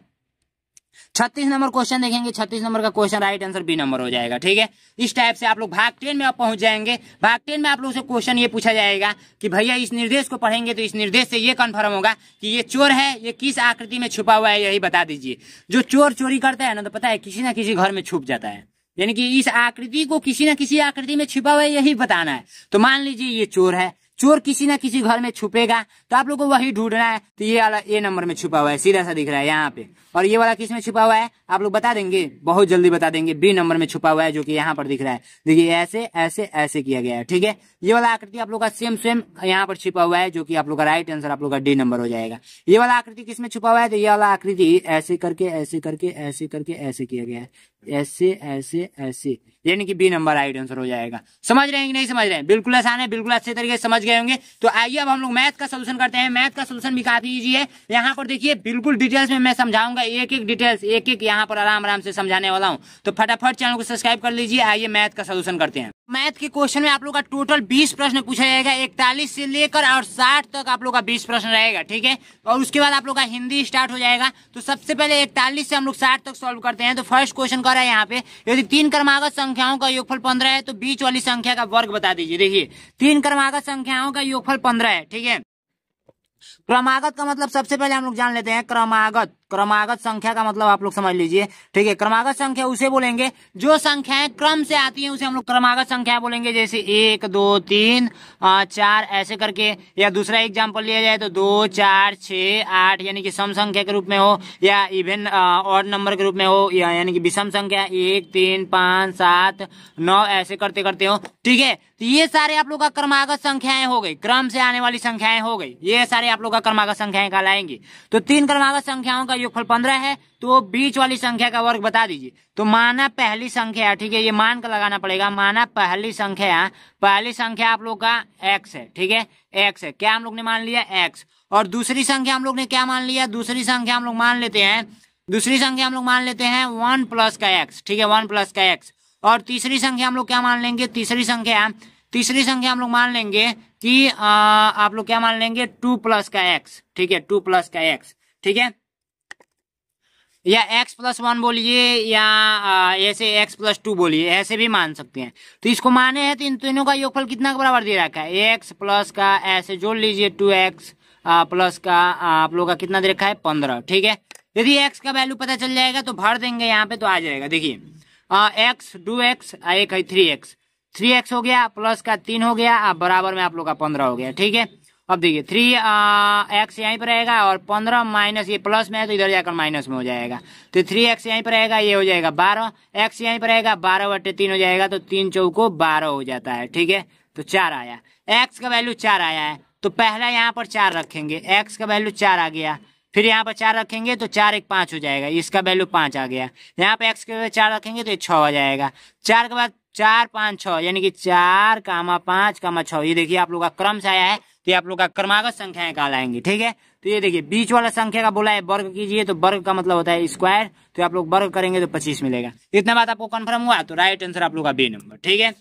छत्तीस नंबर क्वेश्चन देखेंगे छत्तीस नंबर का question right answer B number हो जाएगा ठीक है इस टाइप से आप लोग भाग टेन में आप पहुंच जाएंगे भाग टेन में आप लोग से क्वेश्चन ये पूछा जाएगा कि भैया इस निर्देश को पढ़ेंगे तो इस निर्देश से ये कंफर्म होगा कि ये चोर है ये किस आकृति में छुपा हुआ है यही बता दीजिए जो चोर चोरी करता है ना तो पता है किसी ना किसी घर में छुप जाता है यानी कि इस आकृति को किसी न किसी आकृति में छिपा हुआ यही बताना है तो मान लीजिए ये चोर है चोर किसी ना किसी घर में छुपेगा तो आप लोग को वही ढूंढना है तो ये वाला ए नंबर में छुपा हुआ है सीधा सा दिख रहा है यहाँ पे और ये वाला किस में छुपा हुआ है आप लोग बता देंगे बहुत जल्दी बता देंगे बी नंबर में छुपा हुआ है जो कि यहाँ पर दिख रहा है देखिए ऐसे ऐसे ऐसे किया गया है ठीक है ये वाला आकृति आप लोग का सेम सेम यहाँ पर छुपा हुआ है जो की आप लोग का राइट आंसर आप लोग का डी नंबर हो जाएगा ये वाला आकृति किस में छुपा हुआ है तो ये वाला आकृति ऐसे करके ऐसे करके ऐसे करके ऐसे किया गया है ऐसे ऐसे ऐसे यानी कि बी नंबर राइट आंसर हो जाएगा समझ रहे हैं कि नहीं समझ रहे हैं बिल्कुल आसान है बिल्कुल अच्छे तरीके से समझ गए होंगे तो आइए अब हम लोग मैथ का सोल्यूशन करते हैं मैथ का सोल्यूशन भी काफी इजी है यहाँ पर देखिए बिल्कुल डिटेल्स में मैं समझाऊंगा एक एक डिटेल्स एक एक यहाँ पर आराम आराम से समझाने वाला हूँ तो फटाफट चैनल को सब्सक्राइब कर लीजिए आइए मैथ का सोल्यूशन करते हैं मैथ के क्वेश्चन में आप लोग का टोटल 20 प्रश्न पूछा जाएगा इकतालीस से लेकर और 60 तक आप लोग का 20 प्रश्न रहेगा ठीक है और उसके बाद आप लोग का हिंदी स्टार्ट हो जाएगा तो सबसे पहले इकतालीस से हम लोग 60 तक सॉल्व करते हैं तो फर्स्ट क्वेश्चन कर रहा है यहाँ पे यदि तीन कर्मागत संख्याओं का योगफल पंद्रह है तो बीच वाली संख्या का वर्ग बता दीजिए देखिए तीन कर्मागत संख्याओं का योगफल पंद्रह है ठीक है क्रमागत का मतलब सबसे पहले हम लोग जान लेते हैं क्रमागत क्रमागत संख्या का मतलब आप लोग समझ लीजिए ठीक है क्रमागत संख्या उसे बोलेंगे जो संख्याएं क्रम से आती हैं उसे हम लोग क्रमागत संख्या बोलेंगे जैसे एक दो तीन चार ऐसे करके या दूसरा एग्जाम्पल लिया जाए तो दो चार छ आठ यानी कि सम संख्या के रूप में हो या इवन और नंबर के रूप में हो या यानी कि विषम संख्या एक तीन पाँच सात नौ ऐसे करते करते हो ठीक है तो ये सारे आप लोग का क्रमागत संख्याएं हो गई क्रम से आने वाली संख्याएं हो गई ये सारे आप लोग का वह क्रमागत संख्याएं कहलाएंगी तो तीन क्रमागत संख्याओं का योगफल पंद्रह है तो वो बीच वाली संख्या का वर्ग बता दीजिए तो माना पहली संख्या ठीक है ये मान का लगाना पड़ेगा माना पहली संख्या पहली संख्या आप लोग का एक्स है ठीक है एक्स है क्या हम लोग ने मान लिया एक्स और दूसरी संख्या हम लोग ने क्या मान लिया दूसरी संख्या हम लोग मान लेते हैं दूसरी संख्या हम लोग मान लेते हैं वन प्लस का एक्स ठीक है वन प्लस का एक्स और तीसरी संख्या हम लोग क्या मान लेंगे तीसरी संख्या तीसरी संख्या हम लोग मान लेंगे कि आ, आप लोग क्या मान लेंगे टू प्लस का एक्स ठीक है टू प्लस का एक्स ठीक है या x प्लस वन बोलिए या ऐसे x प्लस टू बोलिए ऐसे भी मान सकते हैं तो इसको माने हैं तो इन तीनों का योगफल कितना के बराबर दे रखा है x प्लस का ऐसे जोड़ लीजिए टू एक्स प्लस का आप लोगों का कितना दे रखा है पंद्रह ठीक है यदि x का वैल्यू पता चल जाएगा तो भर देंगे यहाँ पे तो आ जाएगा देखिए एक्स टू एक्स एक है थ्री एक्स थ्री एक्स हो गया प्लस का तीन हो गया अब बराबर में आप लोग का पंद्रह हो गया ठीक है अब देखिए थ्री एक्स यहीं पर रहेगा और पंद्रह माइनस ये प्लस में है तो इधर जाकर माइनस में हो जाएगा तो थ्री एक्स यहीं पर रहेगा ये हो जाएगा बारह एक्स यहीं पर रहेगा बारह बटे तीन हो जाएगा तो तीन चौको बारह हो जाता है ठीक है तो चार आया एक्स का वैल्यू चार आया है तो पहला यहाँ पर चार रखेंगे एक्स का वैल्यू चार आ गया फिर यहाँ पर चार रखेंगे तो चार एक पाँच हो जाएगा इसका वैल्यू पाँच आ गया यहाँ पर एक्स के चार रखेंगे तो ये छः हो जाएगा चार के बाद चार पांच छ यानी कि चार कामा पांच कामा छ ये देखिए आप लोग का क्रम से आया है तो ये आप लोग का क्रमागत संख्याएं कहलाएंगे ठीक है तो ये देखिए बीच वाला संख्या का बोला है वर्ग कीजिए तो वर्ग का मतलब होता है स्क्वायर तो आप लोग वर्ग करेंगे तो पच्चीस मिलेगा इतना बात आपको कन्फर्म हुआ तो राइट आंसर आप लोग का बी नंबर ठीक है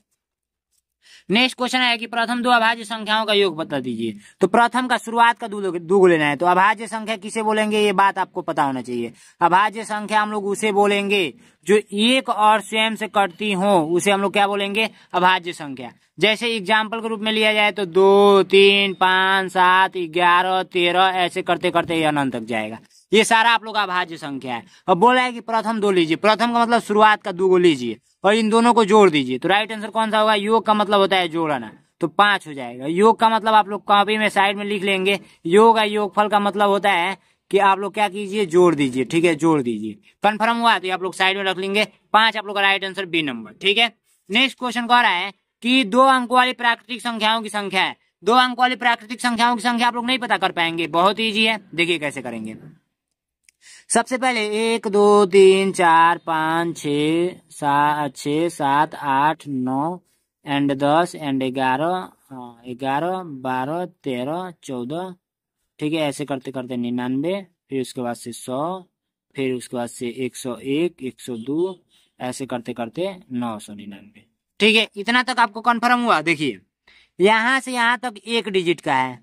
नेक्स्ट क्वेश्चन है कि प्रथम दो अभाज्य संख्याओं का योग बता दीजिए तो प्रथम का शुरुआत का दो लेना है तो अभाज्य संख्या किसे बोलेंगे ये बात आपको पता होना चाहिए अभाज्य संख्या हम लोग उसे बोलेंगे जो एक और स्वयं से कटती हो उसे हम लोग क्या बोलेंगे अभाज्य संख्या जैसे एग्जाम्पल के रूप में लिया जाए तो दो तीन पांच सात ग्यारह तेरह ऐसे करते करते ये अनंत तक जाएगा ये सारा आप लोग का अभाज्य संख्या है और बोला है कि प्रथम दो लीजिए प्रथम का मतलब शुरुआत का दो गो लीजिए और इन दोनों को जोड़ दीजिए तो राइट आंसर कौन सा होगा योग का मतलब होता है जोड़ना तो पांच हो जाएगा योग का मतलब आप लोग कॉपी में साइड में लिख लेंगे योग का योगफल का मतलब होता है कि आप लोग क्या कीजिए जोड़ दीजिए ठीक है जोड़ दीजिए कन्फर्म हुआ तो आप लोग साइड में रख लेंगे पांच आप लोग का राइट आंसर बी नंबर ठीक है नेक्स्ट क्वेश्चन कह रहा है कि दो अंक वाली प्राकृतिक संख्याओं की संख्या है दो अंक वाली प्राकृतिक संख्याओं की संख्या आप लोग नहीं पता कर पाएंगे बहुत ईजी है देखिए कैसे करेंगे सबसे पहले एक दो तीन चार पाँच छ सात छ सात आठ नौ एंड दस एंड ग्यारह हाँ, ग्यारह बारह तेरह चौदह ठीक है ऐसे करते करते निन्यानवे फिर उसके बाद से सौ फिर उसके बाद से एक सौ एक एक सौ दो ऐसे करते करते नौ सौ निन्यानवे ठीक है इतना तक आपको कन्फर्म हुआ देखिए यहाँ से यहाँ तक एक डिजिट का है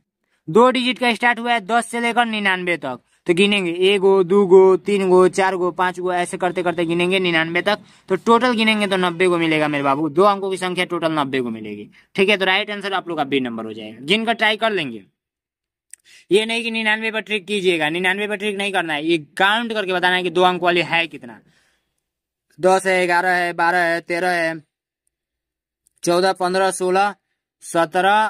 दो डिजिट का स्टार्ट हुआ है दस से लेकर निन्यानवे तक तो गिनेंगे एक गो दो गो तीन गो चार गो पांच गो ऐसे करते करते गिनेंगे निन्यानवे तक तो टोटल गिनेंगे तो नब्बे को मिलेगा मेरे बाबू दो अंकों की संख्या टोटल नब्बे को मिलेगी ठीक है तो राइट आंसर आप लोग का बी नंबर हो जाएगा जिनका ट्राई कर लेंगे ये नहीं कि निन्यानवे पर ट्रिक कीजिएगा निन्यानवे पर ट्रिक नहीं करना है ये काउंट करके बताना है कि दो अंक वाली है कितना दस है ग्यारह है बारह है तेरह है चौदह पंद्रह सोलह सत्रह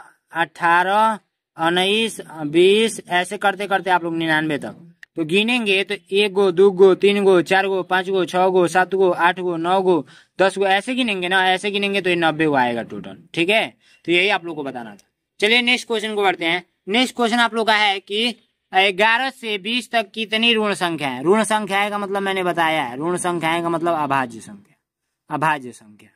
अठारह उन्नीस बीस ऐसे करते करते आप लोग निन्यानवे तक तो गिनेंगे तो एक गो दो गो तीन गो चार गो पांच गो छह गो सात गो आठ गो नौ गो दस गो ऐसे गिनेंगे ना ऐसे गिनेंगे तो ये नब्बे गो आएगा टोटल ठीक है तो यही आप लोग को बताना था चलिए नेक्स्ट क्वेश्चन को बढ़ते हैं नेक्स्ट क्वेश्चन आप लोग का है कि ग्यारह से बीस तक कितनी ऋण संख्या है ऋण संख्याएं का मतलब मैंने बताया है ऋण संख्याएं का मतलब अभाज्य संख्या अभाज्य संख्या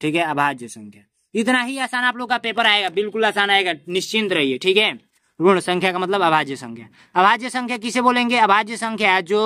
ठीक है अभाज्य संख्या इतना ही आसान आप लोग का पेपर आएगा बिल्कुल आसान आएगा निश्चिंत रहिए ठीक है ऋण संख्या का मतलब अभाज्य संख्या अभाज्य संख्या किसे बोलेंगे अभाज्य संख्या जो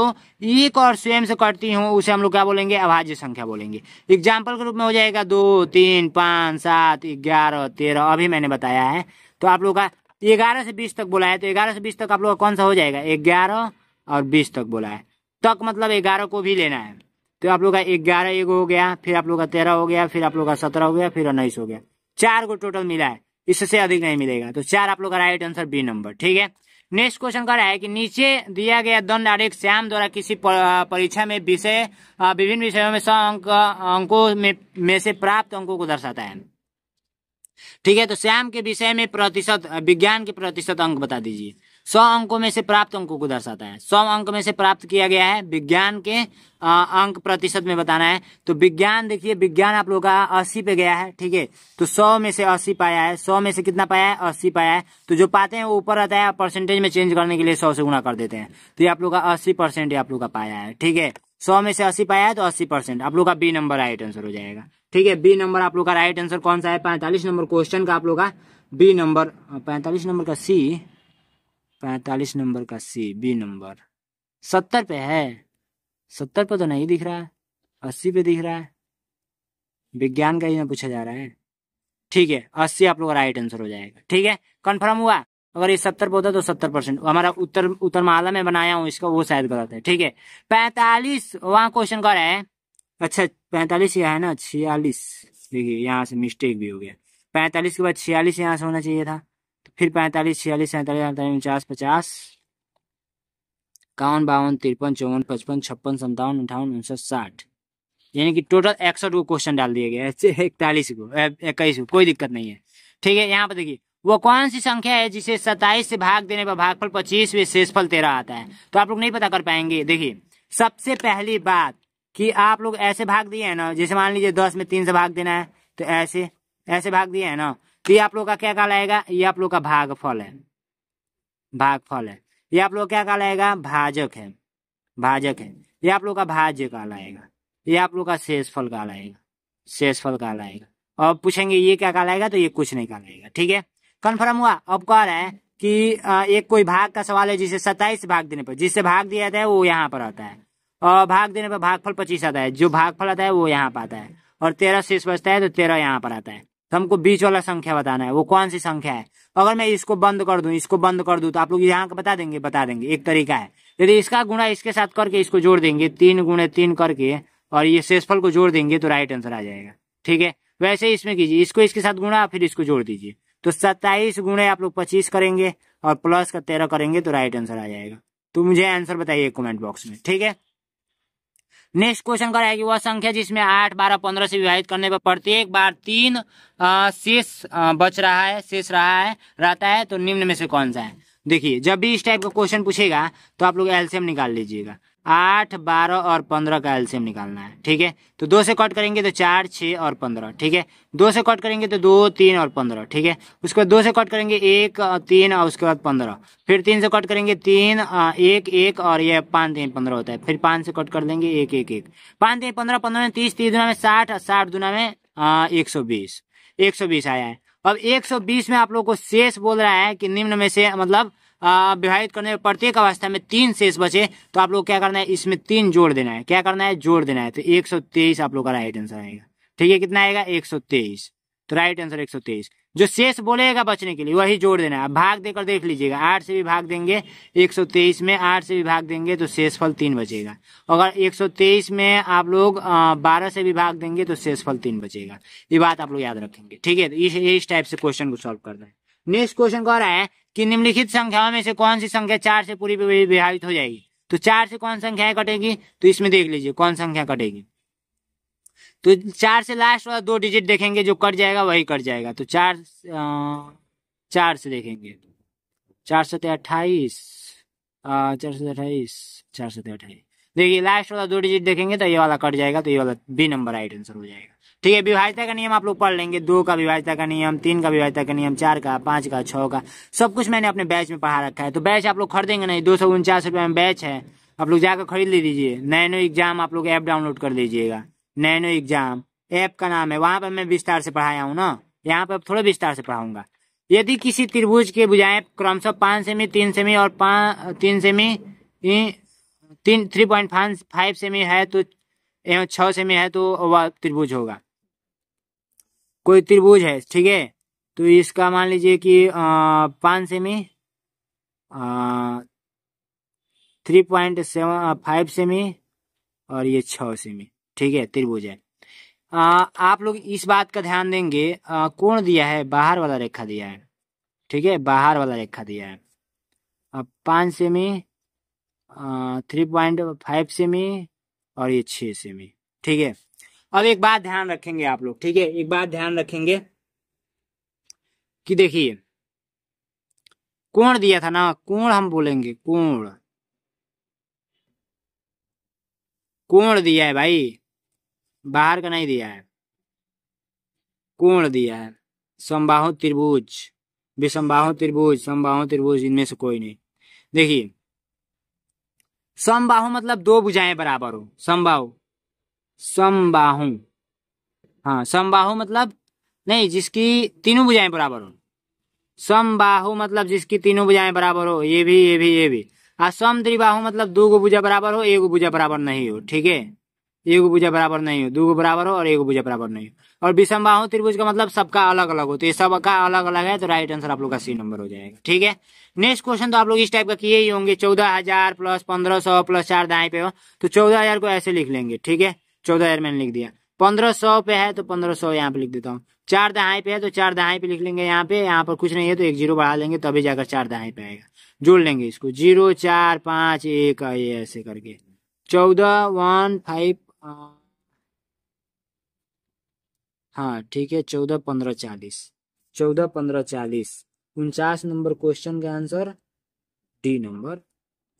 एक और स्वयं से कटती हो उसे हम लोग क्या बोलेंगे अभाज्य संख्या बोलेंगे एग्जाम्पल के रूप में हो जाएगा दो तीन पाँच सात ग्यारह तेरह अभी मैंने बताया है तो आप लोग का ग्यारह से बीस तक बोला है तो ग्यारह से बीस तक आप लोग का कौन सा हो जाएगा ग्यारह और बीस तक बोला है तक मतलब ग्यारह को भी लेना है तो आप लोग का ग्यारह एगो हो गया फिर आप लोग का तेरह हो गया फिर आप लोग का सत्रह हो गया फिर उन्नीस हो गया चार को टोटल मिला है इससे अधिक नहीं मिलेगा तो चार आप लोग का राइट आंसर बी नंबर ठीक है नेक्स्ट क्वेश्चन कर रहा है कि नीचे दिया गया दंड आरेख श्याम द्वारा किसी परीक्षा में विषय विभिन्न विषयों में सौ अंक अंकों में, में से प्राप्त अंकों को दर्शाता है ठीक है तो श्याम के विषय में प्रतिशत विज्ञान के प्रतिशत अंक बता दीजिए सौ अंकों में से प्राप्त अंकों को दर्शाता है सौ अंक में से प्राप्त किया गया है विज्ञान के आ, अंक प्रतिशत में बताना है तो विज्ञान देखिए विज्ञान आप लोगों का अस्सी पे गया है ठीक है तो सौ में से अस्सी पाया है सौ में से कितना पाया है अस्सी पाया है तो जो पाते हैं वो ऊपर रहता है परसेंटेज में चेंज करने के लिए सौ से गुना कर देते हैं तो ये आप लोग का अस्सी परसेंट आप लोग का पाया है ठीक है सौ में से अस्सी पाया है तो अस्सी परसेंट आप लोग का बी नंबर राइट आंसर हो जाएगा ठीक है बी नंबर आप लोग का राइट आंसर कौन सा है पैंतालीस नंबर क्वेश्चन का आप लोग का बी नंबर पैंतालीस नंबर का सी पैंतालीस नंबर का सी बी नंबर सत्तर पे है सत्तर पे तो नहीं दिख रहा है अस्सी पे दिख रहा है विज्ञान का ही में पूछा जा रहा है ठीक है अस्सी आप लोग का राइट आंसर हो जाएगा ठीक है कंफर्म हुआ अगर ये सत्तर पे होता तो सत्तर परसेंट हमारा उत्तर उत्तर माला में बनाया हूँ इसका वो शायद गलत है ठीक है पैंतालीस वहाँ क्वेश्चन कर रहा है अच्छा पैंतालीस यहाँ है ना छियालीस देखिए यहाँ से मिस्टेक भी हो गया पैंतालीस के बाद छियालीस यहाँ से होना चाहिए था फिर पैंतालीस छियालीस सैंतालीस अड़तालीस उनचास पचास इक्यावन बावन तिरपन चौवन पचपन छप्पन सत्तावन अंठावन उनसठ साठ यानी कि टोटल इकसठ को क्वेश्चन डाल दिया गया है इकतालीस को इक्कीस को कोई दिक्कत नहीं है ठीक है यहाँ पर देखिए वो कौन सी संख्या है जिसे सताइस से भाग देने पर भागफल पच्चीस वे शेषफल तेरह आता है तो आप लोग नहीं पता कर पाएंगे देखिए सबसे पहली बात कि आप लोग ऐसे भाग दिए है ना जैसे मान लीजिए दस में तीन से भाग देना है तो ऐसे ऐसे भाग दिए है ना तो ये आप लोग का क्या कहलाएगा ये आप लोग का भागफल है भागफल है ये आप लोग क्या कहलाएगा भाजक है भाजक है ये आप लोग का भाज्य कहलाएगा ये आप लोग का शेषफल कहलाएगा शेषफल कहलाएगा अब पूछेंगे ये क्या कहलाएगा तो ये कुछ नहीं कहलाएगा ठीक है कन्फर्म हुआ अब कह रहा है कि एक कोई भाग का सवाल है जिसे सत्ताईस भाग देने पर जिससे भाग दिया जाता है वो यहाँ पर आता है और भाग देने पर भागफल पच्चीस आता है जो भागफल आता है वो यहाँ पर आता है और तेरह शेष बचता है तो तेरह यहाँ पर आता है तो हमको बीच वाला संख्या बताना है वो कौन सी संख्या है तो अगर मैं इसको बंद कर दूं इसको बंद कर दूं तो आप लोग यहाँ का बता देंगे बता देंगे एक तरीका है यदि इसका गुणा इसके साथ करके इसको जोड़ देंगे तीन गुणे तीन करके और ये शेषफल को जोड़ देंगे तो राइट आंसर आ जाएगा ठीक है वैसे ही इसमें कीजिए इसको इसके साथ गुणा फिर इसको जोड़ दीजिए तो सत्ताईस गुणे आप लोग पच्चीस करेंगे और प्लस का तेरह करेंगे तो राइट आंसर आ जाएगा तो मुझे आंसर बताइए कमेंट बॉक्स में ठीक है नेक्स्ट क्वेश्चन का रहेगी वह संख्या जिसमें आठ बारह पंद्रह से विभाजित करने पर प्रत्येक बार तीन शेष बच रहा है शेष रहा है रहता है तो निम्न में से कौन सा है देखिए जब भी इस टाइप का क्वेश्चन पूछेगा तो आप लोग एल्सियम निकाल लीजिएगा आठ बारह और पंद्रह का एल्सियम निकालना है ठीक है तो दो से कट करेंगे तो चार छः और पंद्रह ठीक है दो से कट करेंगे तो दो तीन और पंद्रह ठीक है उसके बाद दो से कट करेंगे एक तीन और उसके बाद पंद्रह फिर तीन से कट करेंगे तीन एक एक और ये पाँच तीन पंद्रह होता है फिर पाँच से कट कर देंगे एक एक एक पाँच तीन पंद्रह पंद्रह में तीस तीस दुना में साठ और साठ दुना में एक सौ बीस एक सौ बीस आया है अब एक सौ बीस में आप लोग को शेष बोल रहा है कि निम्न में से मतलब विभाजित करने में प्रत्येक अवस्था में तीन शेष बचे तो आप लोग क्या करना है इसमें तीन जोड़ देना है क्या करना है जोड़ देना है तो एक सौ तेईस आप लोग का राइट आंसर आएगा ठीक है कितना आएगा एक सौ तेईस तो राइट आंसर एक सौ तेईस जो शेष बोलेगा बचने के लिए वही जोड़ देना है भाग देकर देख लीजिएगा आठ से भी भाग देंगे एक सौ तेईस में आठ से भी भाग देंगे तो शेष फल तीन बचेगा अगर एक सौ तेईस में आप लोग बारह से भी भाग देंगे तो शेष फल तीन बचेगा ये बात आप लोग याद रखेंगे ठीक है तो इस इस टाइप से क्वेश्चन को सॉल्व करना है नेक्स्ट क्वेश्चन कह रहा है कि निम्नलिखित संख्याओं में से कौन सी संख्या चार से पूरी विभाजित हो जाएगी तो चार से कौन संख्या कटेगी तो इसमें देख लीजिए कौन संख्या कटेगी तो चार से लास्ट वाला दो डिजिट देखेंगे जो कट जाएगा वही कट जाएगा तो चार चार से देखेंगे चार सौ अट्ठाईस चार सौ अट्ठाईस चार सौ अट्ठाईस देखिए लास्ट वाला दो डिजिट देखेंगे तो ये वाला कट जाएगा तो ये वाला बी नंबर राइट आंसर हो जाएगा ठीक तो है विभाजता का नियम आप लोग पढ़ लेंगे दो का विभाजता का नियम तीन का विभाजिता का नियम चार का पांच का छः का सब कुछ मैंने अपने बैच में पढ़ा रखा है तो बैच आप लोग खरीदेंगे नहीं दो सौ उनचास रुपये में बैच है आप लोग जाकर खरीद ले लीजिए नए नो एग्जाम आप लोग ऐप डाउनलोड कर लीजिएगा नए नो एग्जाम ऐप का नाम है वहां पर मैं विस्तार से पढ़ाया हूँ ना यहाँ पर थोड़ा विस्तार से पढ़ाऊंगा यदि किसी त्रिभुज के बुझाएं क्रमशः पांच सेमी तीन सेमी और पाँच तीन सेमी तीन थ्री पॉइंट फाइव सेमी है तो छह छः सेमी है तो वह त्रिभुज होगा कोई त्रिभुज है ठीक है तो इसका मान लीजिए कि पाँच सेमी थ्री पॉइंट सेवन फाइव सेमी और ये छः सेमी ठीक है त्रिभुज है आ, आप लोग इस बात का ध्यान देंगे कौन दिया है बाहर वाला रेखा दिया है ठीक है बाहर वाला रेखा दिया है अब पाँच सेमी थ्री पॉइंट फाइव सेमी और ये छः सेमी ठीक है अब एक बात ध्यान रखेंगे आप लोग ठीक है एक बात ध्यान रखेंगे कि देखिए कोण दिया था ना कोण हम बोलेंगे कोण कोण दिया है भाई बाहर का नहीं दिया है कोण दिया है समबाहु त्रिभुज विषमबाहु त्रिभुज समबाहु त्रिभुज इनमें से कोई नहीं देखिए समबाहु मतलब दो भुजाएं बराबर हो समबाहु समबाहु हाँ समबाहु मतलब नहीं जिसकी तीनों बुझाएं बराबर हो समबाहु मतलब जिसकी तीनों बुझाएं बराबर हो ये भी ये भी ये भी आ हाँ, सम त्रिबाहु मतलब दो गो बुझा बराबर हो एक बुझा बराबर नहीं हो ठीक है एक बुझा बराबर नहीं हो दो बराबर हो और एक बुझा बराबर नहीं हो और विषम बाहु त्रिभुज का मतलब सबका अलग अलग हो तो ये सबका अलग अलग है तो राइट आंसर आप लोग का सी नंबर हो जाएगा ठीक है नेक्स्ट क्वेश्चन तो आप लोग इस टाइप का किए ही होंगे चौदह हजार प्लस पंद्रह सौ प्लस चार दाएं पे हो तो चौदह हजार को ऐसे लिख लेंगे ठीक है चौदह हजार मैंने लिख दिया पंद्रह सौ पे है तो पंद्रह सौ यहाँ पे लिख देता हूँ चार दहाई पे है तो चार दहाई पे लिख लेंगे यहाँ पे यहाँ पर कुछ नहीं है तो एक जीरो बढ़ा लेंगे तभी जाकर चार दहाई पे आएगा जोड़ लेंगे इसको जीरो चार पाँच एक ऐसे करके चौदह वन फाइव हाँ ठीक है चौदह पंद्रह चालीस चौदह पंद्रह चालीस उनचास नंबर क्वेश्चन का आंसर डी नंबर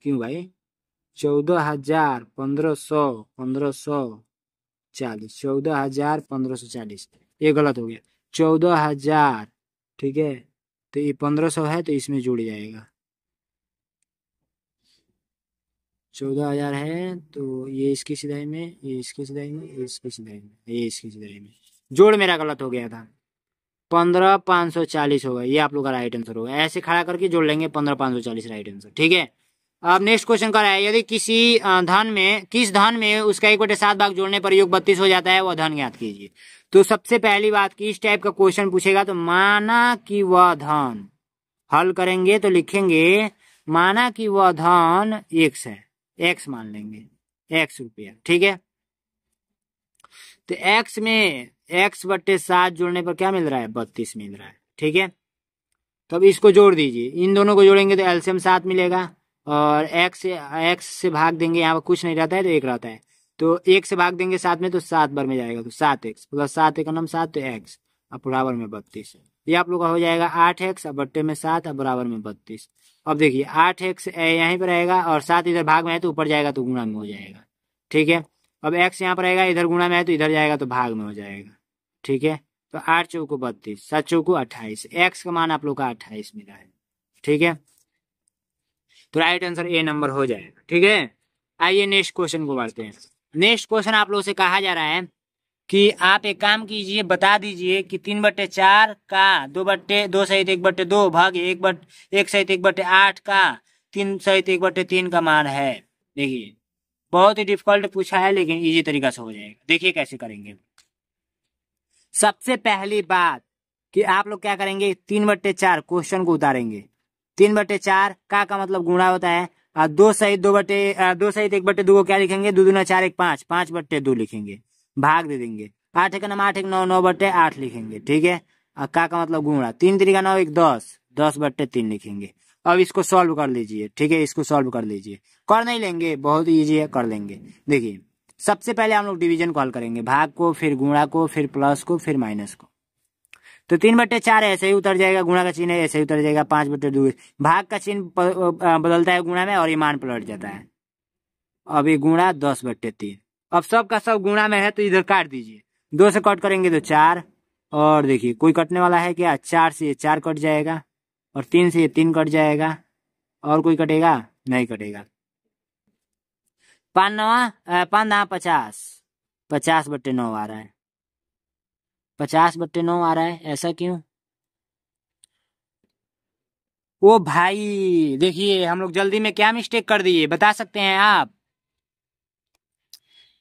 क्यों भाई चौदह हजार पंद्रह सौ पंद्रह सौ चालीस चौदह हजार पंद्रह सौ चालीस ये गलत हो गया चौदह हजार ठीक है तो ये पंद्रह सौ है तो इसमें जुड़ जाएगा चौदह हजार है तो ये इसकी सिलाई में ये इसकी सिलाई में ये इसकी सिलाई में ये इसकी सिलाई में जोड़ मेरा गलत हो गया था पंद्रह पाँच सौ चालीस होगा ये आप लोग का राइट आंसर होगा ऐसे खड़ा करके जोड़ लेंगे पंद्रह पाँच सौ चालीस राइट आंसर ठीक है अब नेक्स्ट क्वेश्चन कर रहा है यदि किसी धन में किस धन में उसका एक बटे सात भाग जोड़ने पर योग बत्तीस हो जाता है वह धन ज्ञात कीजिए तो सबसे पहली बात की इस टाइप का क्वेश्चन पूछेगा तो माना कि वह धन हल करेंगे तो लिखेंगे माना कि वह धन एक्स है एक्स मान लेंगे एक्स रुपया ठीक है तो एक्स में एक्स बट्टे सात जोड़ने पर क्या मिल रहा है बत्तीस मिल रहा है ठीक है तो अब इसको जोड़ दीजिए इन दोनों को जोड़ेंगे तो एल्सियम सात मिलेगा और एक्स एक्स से भाग देंगे यहाँ पर कुछ नहीं रहता है तो एक रहता है तो एक से भाग देंगे सात में तो सात बार में जाएगा तो सात एक्स प्लस सात एक नम सात तो एक्स अब बराबर में बत्तीस ये आप लोग का हो जाएगा आठ एक्स अब बट्टे में सात अब बराबर में बत्तीस अब देखिए आठ एक्स यहाँ पर रहेगा और सात इधर भाग में है तो ऊपर जाएगा तो गुणा में हो जाएगा ठीक है अब एक्स यहाँ पर रहेगा इधर गुणा में है तो इधर जाएगा तो भाग में हो जाएगा ठीक है तो आठ चौको बत्तीस सात चौको अट्ठाईस एक्स का मान आप लोग का अट्ठाईस मिला है ठीक है तो राइट आंसर ए नंबर हो जाएगा ठीक है आइए नेक्स्ट क्वेश्चन को बढ़ते हैं नेक्स्ट क्वेश्चन आप लोगों से कहा जा रहा है कि आप एक काम कीजिए बता दीजिए कि तीन बट्टे चार का दो बट्टे दो सहित एक बट्टे दो भाग एक बट एक सहित एक बट्टे आठ का तीन सहित एक बट्टे तीन का मान है देखिए बहुत ही डिफिकल्ट पूछा है लेकिन इजी तरीका से हो जाएगा देखिए कैसे करेंगे सबसे पहली बात कि आप लोग क्या करेंगे तीन बट्टे चार क्वेश्चन को उतारेंगे तीन बटे चार का का मतलब गुणा होता है और दो सहित दो बटे दो सहित एक बटे दो को क्या लिखेंगे दो दूना चार एक पांच पांच बटे दो लिखेंगे भाग दे देंगे आठ एक नम आठ एक नौ नौ बटे आठ लिखेंगे ठीक है और का का मतलब गुणा तीन तरीका नौ एक दस दस बट्टे तीन लिखेंगे अब इसको सॉल्व कर लीजिए ठीक है इसको सॉल्व कर लीजिए कर नहीं लेंगे बहुत ईजी है कर लेंगे देखिए सबसे पहले हम लोग डिवीजन कॉल करेंगे भाग को फिर गुणा को फिर प्लस को फिर माइनस को तो तीन बट्टे चार ऐसे ही उतर जाएगा गुणा का चिन्ह ऐसे ही उतर जाएगा पांच बट्टे दो भाग का चिन्ह बदलता है गुणा में और ईमान पलट जाता है अभी गुणा दस बट्टे तीन अब सब का सब गुणा में है तो इधर काट दीजिए दो से कट करेंगे तो चार और देखिए कोई कटने वाला है क्या चार से ये चार कट जाएगा और तीन से ये तीन कट जाएगा और कोई कटेगा नहीं कटेगा पान नवा पान नवा पचास पचास बट्टे नौ आ रहा है पचास बट्टे नौ आ रहा है ऐसा क्यों ओ भाई देखिए हम लोग जल्दी में क्या मिस्टेक कर दिए बता सकते हैं आप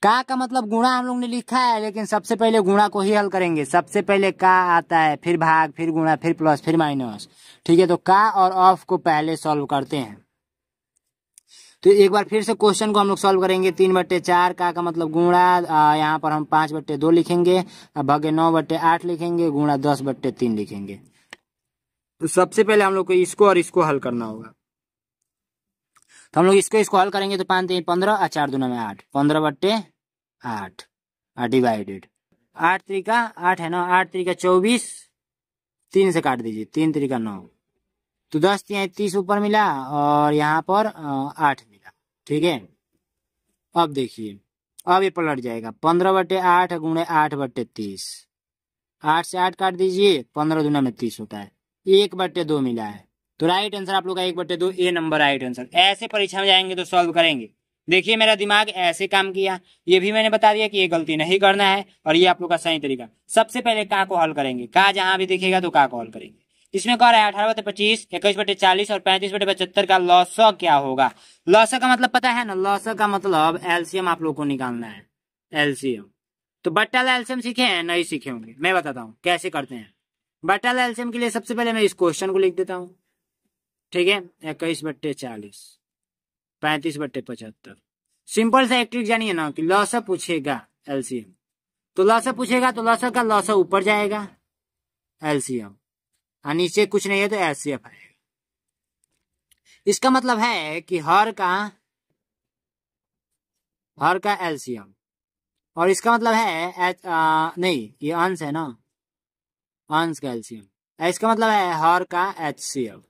का का मतलब गुणा हम लोग ने लिखा है लेकिन सबसे पहले गुणा को ही हल करेंगे सबसे पहले का आता है फिर भाग फिर गुणा फिर प्लस फिर माइनस ठीक है तो का और ऑफ को पहले सॉल्व करते हैं तो एक बार फिर से क्वेश्चन को हम लोग सॉल्व करेंगे तीन बट्टे चार का का मतलब गुणा यहाँ पर हम पांच बट्टे दो लिखेंगे भाग्य नौ बट्टे आठ लिखेंगे गुणा दस बट्टे तीन लिखेंगे तो सबसे पहले हम लोग को इसको और इसको हल करना होगा तो हम लोग इसको इसको हल करेंगे तो पाँच तीन पंद्रह और चार दोनों में आठ पंद्रह बट्टे आठ डिवाइडेड आठ त्रिका आठ है ना आठ त्रिका चौबीस तीन से काट दीजिए तीन त्रिका नौ तो दस तीन तीस ऊपर मिला और यहाँ पर आठ ठीक है अब देखिए अब ये पलट जाएगा पंद्रह बटे आठ गुणे आठ बटे तीस आठ से आठ काट दीजिए पंद्रह दुना में तीस होता है एक बट्टे दो मिला है तो राइट आंसर आप लोग का एक बट्टे दो ए नंबर राइट आंसर ऐसे परीक्षा में जाएंगे तो सॉल्व करेंगे देखिए मेरा दिमाग ऐसे काम किया ये भी मैंने बता दिया कि ये गलती नहीं करना है और ये आप लोग का सही तरीका सबसे पहले का को हल करेंगे का जहां भी दिखेगा तो का को हल करेंगे इसमें कह रहा है अठारह बटे पच्चीस इक्कीस बटे चालीस और पैंतीस बटे पचहत्तर का लॉसो क्या होगा लॉस का मतलब पता है ना लॉस का मतलब एल्सियम आप लोग को निकालना है एल्सियम तो बटल एल्सियम सीखे हैं नहीं सीखे होंगे मैं बताता हूँ कैसे करते हैं बटल एल्सियम के लिए सबसे पहले मैं इस क्वेश्चन को लिख देता हूँ ठीक है इक्कीस बट्टे चालीस पैंतीस बट्टे पचहत्तर सिंपल सा एक ट्रिक जानिए ना कि लॉस पूछेगा एल्सियम तो लॉस पूछेगा तो लॉस का लॉस ऊपर जाएगा एल्सियम और हाँ, नीचे कुछ नहीं है तो एस सी एफ आएगा इसका मतलब है कि हर का हर का एल्सियम और इसका मतलब है एच आ, नहीं ये अंश है ना अंश का एलसीएम इसका मतलब है हर का एच सी एल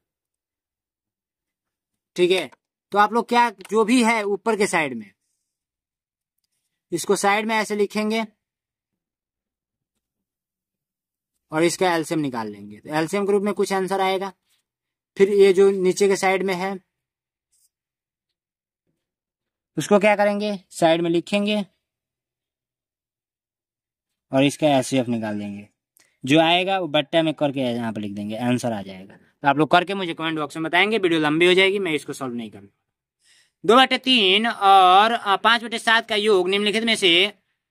ठीक है तो आप लोग क्या जो भी है ऊपर के साइड में इसको साइड में ऐसे लिखेंगे और इसका एल्सियम निकाल लेंगे तो एल्सियम ग्रुप में कुछ आंसर आएगा फिर ये जो नीचे के साइड में है उसको क्या करेंगे साइड में लिखेंगे और इसका एस निकाल देंगे जो आएगा वो बट्टे में करके यहाँ पर लिख देंगे आंसर आ जाएगा तो आप लोग करके मुझे कमेंट बॉक्स में बताएंगे वीडियो लंबी हो जाएगी मैं इसको सॉल्व नहीं करूँगा दो बटे तीन और पांच बटे सात का योग निम्नलिखित में से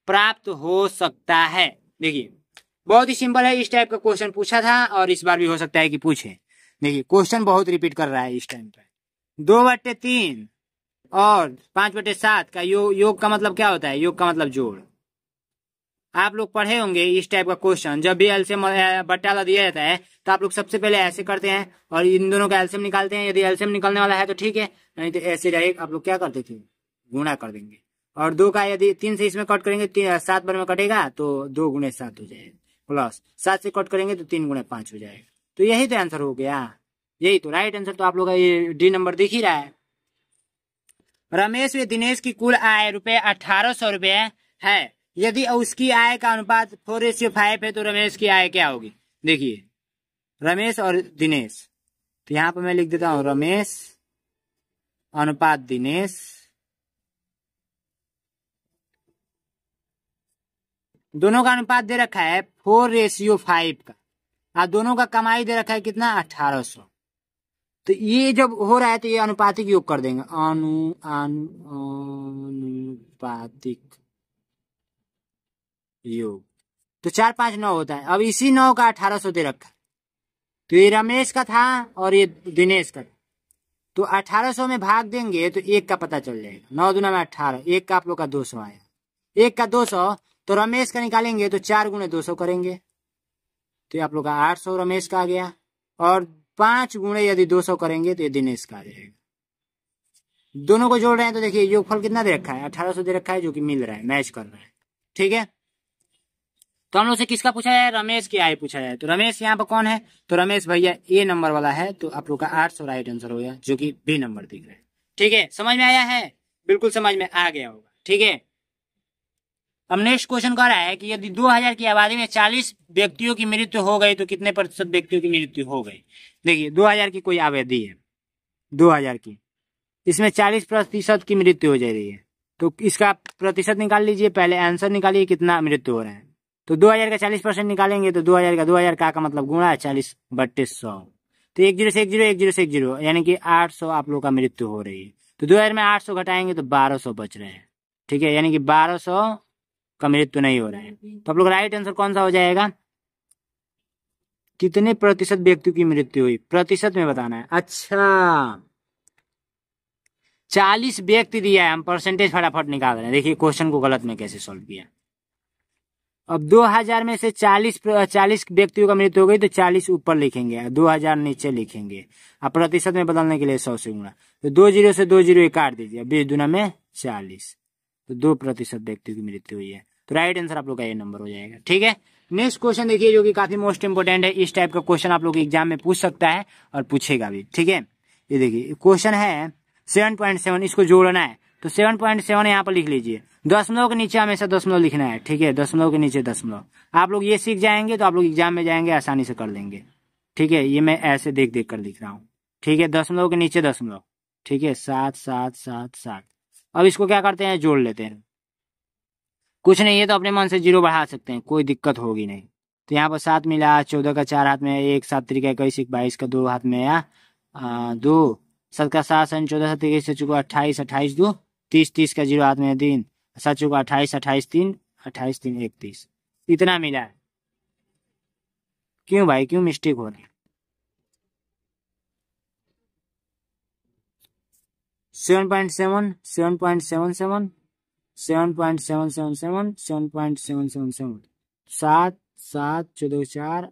प्राप्त हो सकता है देखिए बहुत ही सिंपल है इस टाइप का क्वेश्चन पूछा था और इस बार भी हो सकता है कि पूछे देखिए क्वेश्चन बहुत रिपीट कर रहा है इस टाइम पे दो बट्टे तीन और पांच बटे सात का यो, योग का मतलब क्या होता है योग का मतलब जोड़ आप लोग पढ़े होंगे इस टाइप का क्वेश्चन जब भी एल्सियम बट्टाला दिया जाता है तो आप लोग सबसे पहले ऐसे करते हैं और इन दोनों का एल्सियम निकालते हैं यदि एल्सियम निकलने वाला है तो ठीक है नहीं तो ऐसे डायरेक्ट आप लोग क्या करते थे गुणा कर देंगे और दो का यदि तीन से इसमें कट करेंगे सात बार में कटेगा तो दो गुणे सात हो जाएगा प्लस सात से कट करेंगे तो तीन गुणे पांच हो जाएगा तो यही तो आंसर हो गया यही तो राइट आंसर तो आप लोग का ये डी नंबर दिख ही रहा है रमेश व दिनेश की कुल आय रुपए अठारह सौ रुपये है यदि उसकी आय का अनुपात फोर रेशियो फाइव है तो रमेश की आय क्या होगी देखिए रमेश और दिनेश तो यहां पर मैं लिख देता हूं रमेश अनुपात दिनेश दोनों का अनुपात दे रखा है फोर रेशियो फाइव का और हाँ, दोनों का कमाई दे रखा है कितना अठारह सौ तो ये जब हो रहा है तो ये अनुपातिक योग कर देंगे अनु अनु अनुपातिक योग तो चार पांच नौ होता है अब इसी नौ का अठारह सौ दे रखा है तो ये रमेश का था और ये दिनेश का था तो अठारह सौ में भाग देंगे तो एक का पता चल जाएगा नौ दुना में अठारह एक का आप लोग का दो सौ आया एक का दो सौ तो रमेश का निकालेंगे तो चार गुणे दो सौ करेंगे तो ये आप लोग का आठ सौ रमेश का आ गया और पांच गुणे यदि दो सौ करेंगे तो ये दिनेश का आ जाएगा दोनों को जोड़ रहे हैं तो देखिए योगफल कितना दे रखा है अठारह सौ दे रखा है जो कि मिल रहा है मैच कर रहा है ठीक है तो हम लोग से किसका पूछा जाए रमेश की आय पूछा जाए तो रमेश यहाँ पर कौन है तो रमेश भैया ए नंबर वाला है तो आप लोग का आठ सौ राइट आंसर हो गया जो कि बी नंबर दिख रहा है ठीक है समझ में आया है बिल्कुल समझ में आ गया होगा ठीक है अब नेक्स्ट क्वेश्चन कह रहा है कि यदि 2000 की आबादी में 40 व्यक्तियों की मृत्यु हो गई तो कितने प्रतिशत व्यक्तियों की मृत्यु हो गई देखिए 2000 की कोई आबादी है 2000 की इसमें 40 प्रतिशत की मृत्यु हो जा रही है तो इसका प्रतिशत निकाल लीजिए पहले आंसर निकालिए कितना मृत्यु हो रहा है तो दो का चालीस परसेंट निकालेंगे तो दो का दो का, का मतलब गुणा है चालीस बट्टे सौ तो एक जीरो से एक जीरो एक जीरो से एक जीरो यानी कि सौ आप लोग का मृत्यु हो रही है तो दो हजार में आठ सौ घटाएंगे तो बारह सौ बच रहे हैं ठीक है यानी कि बारह सौ का मृत्यु तो नहीं हो रहा है तो आप लोग राइट आंसर कौन सा हो जाएगा कितने प्रतिशत व्यक्ति की मृत्यु हुई प्रतिशत में बताना है अच्छा चालीस व्यक्ति दिया है हम परसेंटेज फटाफट निकाल रहे हैं देखिए क्वेश्चन को गलत में कैसे सॉल्व किया अब 2000 में से 40 40 व्यक्तियों का मृत्यु हो गई तो 40 ऊपर लिखेंगे 2000 नीचे लिखेंगे अब प्रतिशत में बदलने के लिए 100 से गुणा तो दो जीरो से दो जीरो काट दीजिए बीस दुना में 40 तो दो प्रतिशत व्यक्तियों की मृत्यु हुई है राइट आंसर आप लोग का ये नंबर हो जाएगा ठीक है नेक्स्ट क्वेश्चन देखिए जो कि काफी मोस्ट इंपोर्टेंट है इस टाइप का क्वेश्चन आप लोग एग्जाम में पूछ सकता है और पूछेगा भी ठीक है ये देखिए क्वेश्चन है सेवन पॉइंट सेवन इसको जोड़ना है तो सेवन पॉइंट सेवन यहाँ पर लिख लीजिए दसमलव के नीचे हमेशा दसमलव लिखना है ठीक है दसमलव के नीचे दसमलव आप लोग ये सीख जाएंगे तो आप लोग एग्जाम में जाएंगे आसानी से कर लेंगे ठीक है ये मैं ऐसे देख देख कर लिख रहा हूँ ठीक है दसमलव के नीचे दसमलव ठीक है सात सात सात सात अब इसको क्या करते हैं जोड़ लेते हैं कुछ नहीं है तो अपने मन से जीरो बढ़ा सकते हैं कोई दिक्कत होगी नहीं तो यहाँ पर सात मिला चौदह का चार हाथ में एक सात तरीका इक्कीस बाईस का दो हाथ में आया दो सात का सात सन चौदह सात इक्कीस चुका अट्ठाईस अट्ठाईस दो तीस तीस का जीरो हाथ में तीन सात चुका अट्ठाईस अट्ठाईस तीन अट्ठाईस तीन एक तीस इतना मिला है क्यों भाई क्यों मिस्टेक हो रही seven point seven seven point seven seven seven point seven seven seven seven point seven seven seven सात सात चौदह चार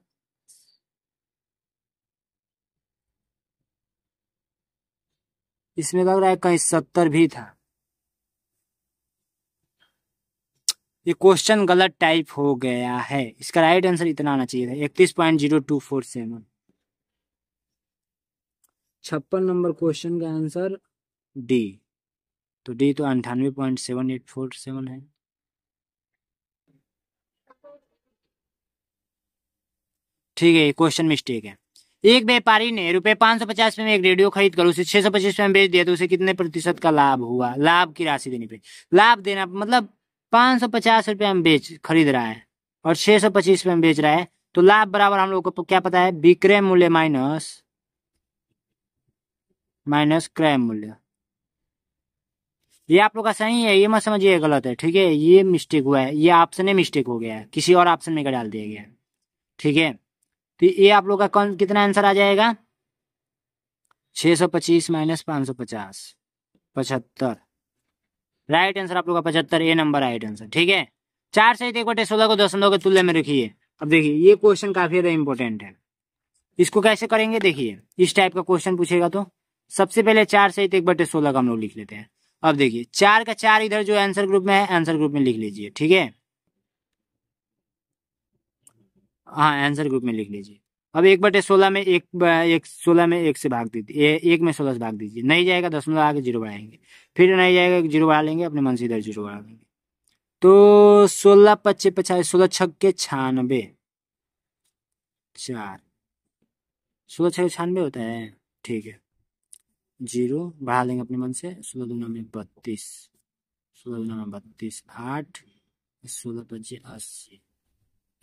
इसमें लग रहा है कहीं सत्तर भी था ये क्वेश्चन गलत टाइप हो गया है इसका राइट आंसर इतना आना चाहिए था इकतीस point zero two four seven छप्पन नंबर क्वेश्चन का आंसर डी तो डी तो अंठानवे point seven eight four seven है ठीक है क्वेश्चन मिस्टेक है एक व्यापारी ने रुपए पांच सौ पचास में एक रेडियो खरीद कर उसे छह सौ पच्चीस में बेच दिया तो उसे कितने प्रतिशत का लाभ हुआ लाभ की राशि देनी पड़ी लाभ देना मतलब पांच सौ पचास रुपए में बेच खरीद रहा है और छह सौ पच्चीस में बेच रहा है तो लाभ बराबर हम लोग को क्या पता है विक्रय मूल्य माइनस माइनस क्रय मूल्य ये आप लोग का सही है ये मत समझिए गलत है ठीक है ये मिस्टेक हुआ है ये ऑप्शन में मिस्टेक हो गया है किसी और ऑप्शन में का डाल दिया गया ठीक है तो ये आप लोग का कौन कितना आंसर आ जाएगा 625 सौ पच्चीस माइनस पाँच सौ पचास पचहत्तर राइट आंसर आप लोग का पचहत्तर ए नंबर राइट आंसर ठीक है चार सहित एक बटे सोलह को दस दसंदों के तुल्य में रखिए अब देखिए ये क्वेश्चन काफी ज्यादा इंपॉर्टेंट है इसको कैसे करेंगे देखिए इस टाइप का क्वेश्चन पूछेगा तो सबसे पहले चार सहित एक बटे सोलह का हम लोग लिख लेते हैं अब देखिए चार का चार इधर जो आंसर ग्रुप में है आंसर ग्रुप में लिख लीजिए ठीक है हाँ आंसर ग्रुप में लिख लीजिए अब एक बटे सोलह में एक एक सोलह में एक से भाग दीजिए एक में सोलह से भाग दीजिए नहीं जाएगा दशमलव आगे जीरो बढ़ाएंगे फिर नहीं जाएगा जीरो बढ़ा लेंगे अपने मन से इधर जीरो बढ़ा लेंगे तो सोलह पच्चीस पचास सोलह छक्के छानबे चार सोलह छक्के छानबे होता है ठीक है जीरो बढ़ा लेंगे अपने मन से सोलह नौ में बत्तीस सोलह नौ में बत्तीस आठ सोलह पच्चीस अस्सी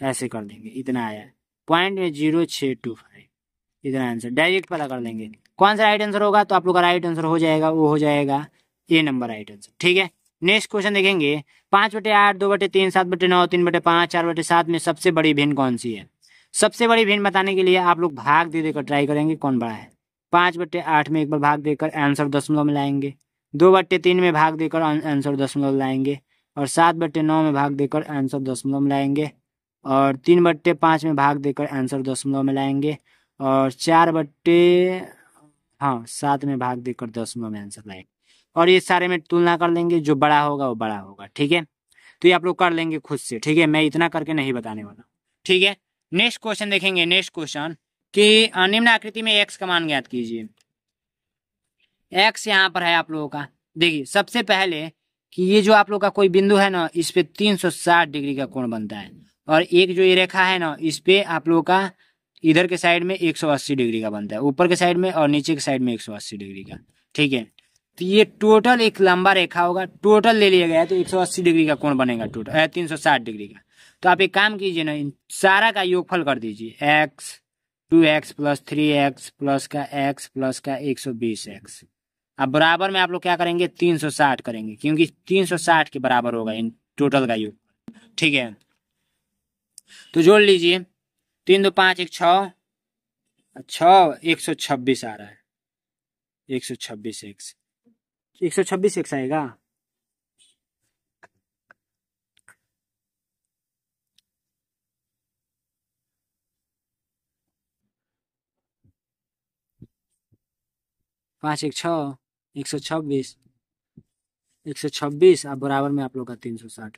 ऐसे कर देंगे इतना आया पॉइंट में जीरो छः टू फाइव इतना आंसर डायरेक्ट पता कर लेंगे कौन सा राइट आंसर होगा तो आप लोग का राइट आंसर हो जाएगा वो हो जाएगा ए नंबर राइट आंसर ठीक है नेक्स्ट क्वेश्चन देखेंगे पांच बटे आठ दो बटे तीन सात बटे नौ तीन बटे पांच चार बटे सात में सबसे बड़ी भिन्न कौन सी है सबसे बड़ी भिन्न बताने के लिए आप लोग भाग दे देकर ट्राई करेंगे कौन बड़ा है पाँच बट्टे आठ में एक बार भाग देकर आंसर दशमलव में लाएंगे दो बट्टे तीन में भाग देकर आंसर दशमलव लाएंगे और सात बट्टे नौ में भाग देकर आंसर दशमलव में लाएंगे और तीन बट्टे पाँच में भाग देकर आंसर दशमलव में लाएंगे और चार बट्टे हाँ सात में भाग देकर दशमलव में आंसर लाएंगे और ये सारे में तुलना कर लेंगे जो बड़ा होगा वो बड़ा होगा ठीक है तो ये आप लोग कर लेंगे खुद से ठीक है मैं इतना करके नहीं बताने वाला ठीक है नेक्स्ट क्वेश्चन देखेंगे नेक्स्ट क्वेश्चन कि निम्न आकृति में एक्स का मान ज्ञात कीजिए एक्स यहाँ पर है आप लोगों का देखिए सबसे पहले कि ये जो आप लोग का कोई बिंदु है ना इस पे 360 डिग्री का कोण बनता है और एक जो ये रेखा है ना इस पे आप लोगों का इधर के साइड में 180 डिग्री का बनता है ऊपर के साइड में और नीचे के साइड में 180 डिग्री का ठीक है तो ये टोटल एक लंबा रेखा होगा टोटल ले लिया गया तो अस्सी डिग्री का कोण बनेगा टोटल तीन सौ डिग्री का तो आप एक काम कीजिए ना इन सारा का योगफल कर दीजिए X two X plus three X plus का एक्स प्लस का एक सौ बीस एक्स अब बराबर में आप लोग क्या करेंगे तीन सौ साठ करेंगे क्योंकि तीन सौ साठ के बराबर होगा इन टोटल का योग ठीक है तो जोड़ लीजिए तीन दो पाँच एक छ छ एक सौ छब्बीस आ रहा है एक सौ छब्बीस एक्स एक सौ छब्बीस एक्स आएगा पाँच एक छ एक सौ छब्बीस एक सौ छब्बीस अब बराबर में आप लोग का तीन सौ साठ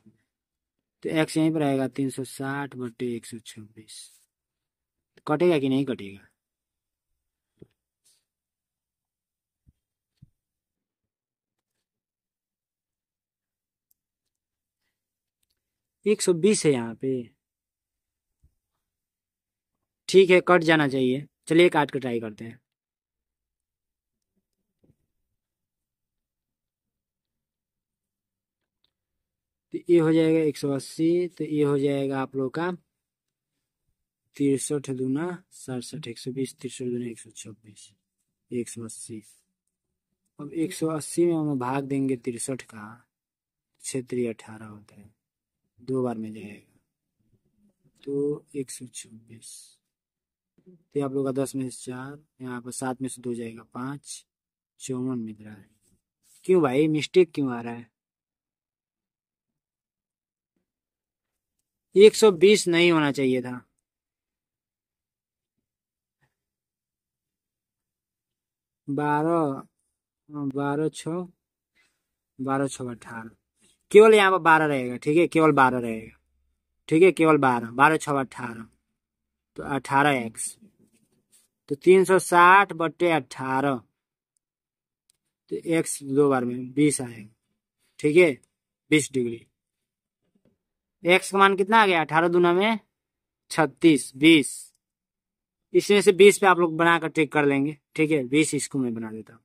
तो एक्स यहीं पर आएगा तीन सौ साठ बटे एक सौ छब्बीस कटेगा कि नहीं कटेगा एक सौ बीस है यहाँ पे ठीक है कट जाना चाहिए चलिए काट के ट्राई करते हैं ये हो जाएगा एक सौ अस्सी तो ये हो जाएगा आप लोग का तिरसठ दूना सड़सठ एक सौ बीस तिरसठ दूना एक सौ छब्बीस एक सौ अस्सी अब एक सौ अस्सी में हम भाग देंगे तिरसठ का क्षेत्रीय अठारह होता है दो बार में जाएगा तो एक सौ छब्बीस तो आप लोग का दस में से चार यहाँ पर सात में से दो जाएगा पाँच चौवन मिल रहा है क्यों भाई मिस्टेक क्यों आ रहा है 120 नहीं होना चाहिए था बारह हाँ, बारह छ बारह छ अठारह केवल यहाँ पर बारह रहेगा ठीक है केवल बारह रहेगा ठीक है केवल बारह बारह छ अठारह तो अठारह एक्स तो तीन सौ साठ बटे अठारह तो एक्स दो बार में बीस आएगा ठीक है बीस डिग्री एक्स का मान कितना आ गया अठारह दुना में छत्तीस बीस इसमें से बीस पे आप लोग बनाकर ट्रिक कर लेंगे ठीक है बीस इसको मैं बना देता हूँ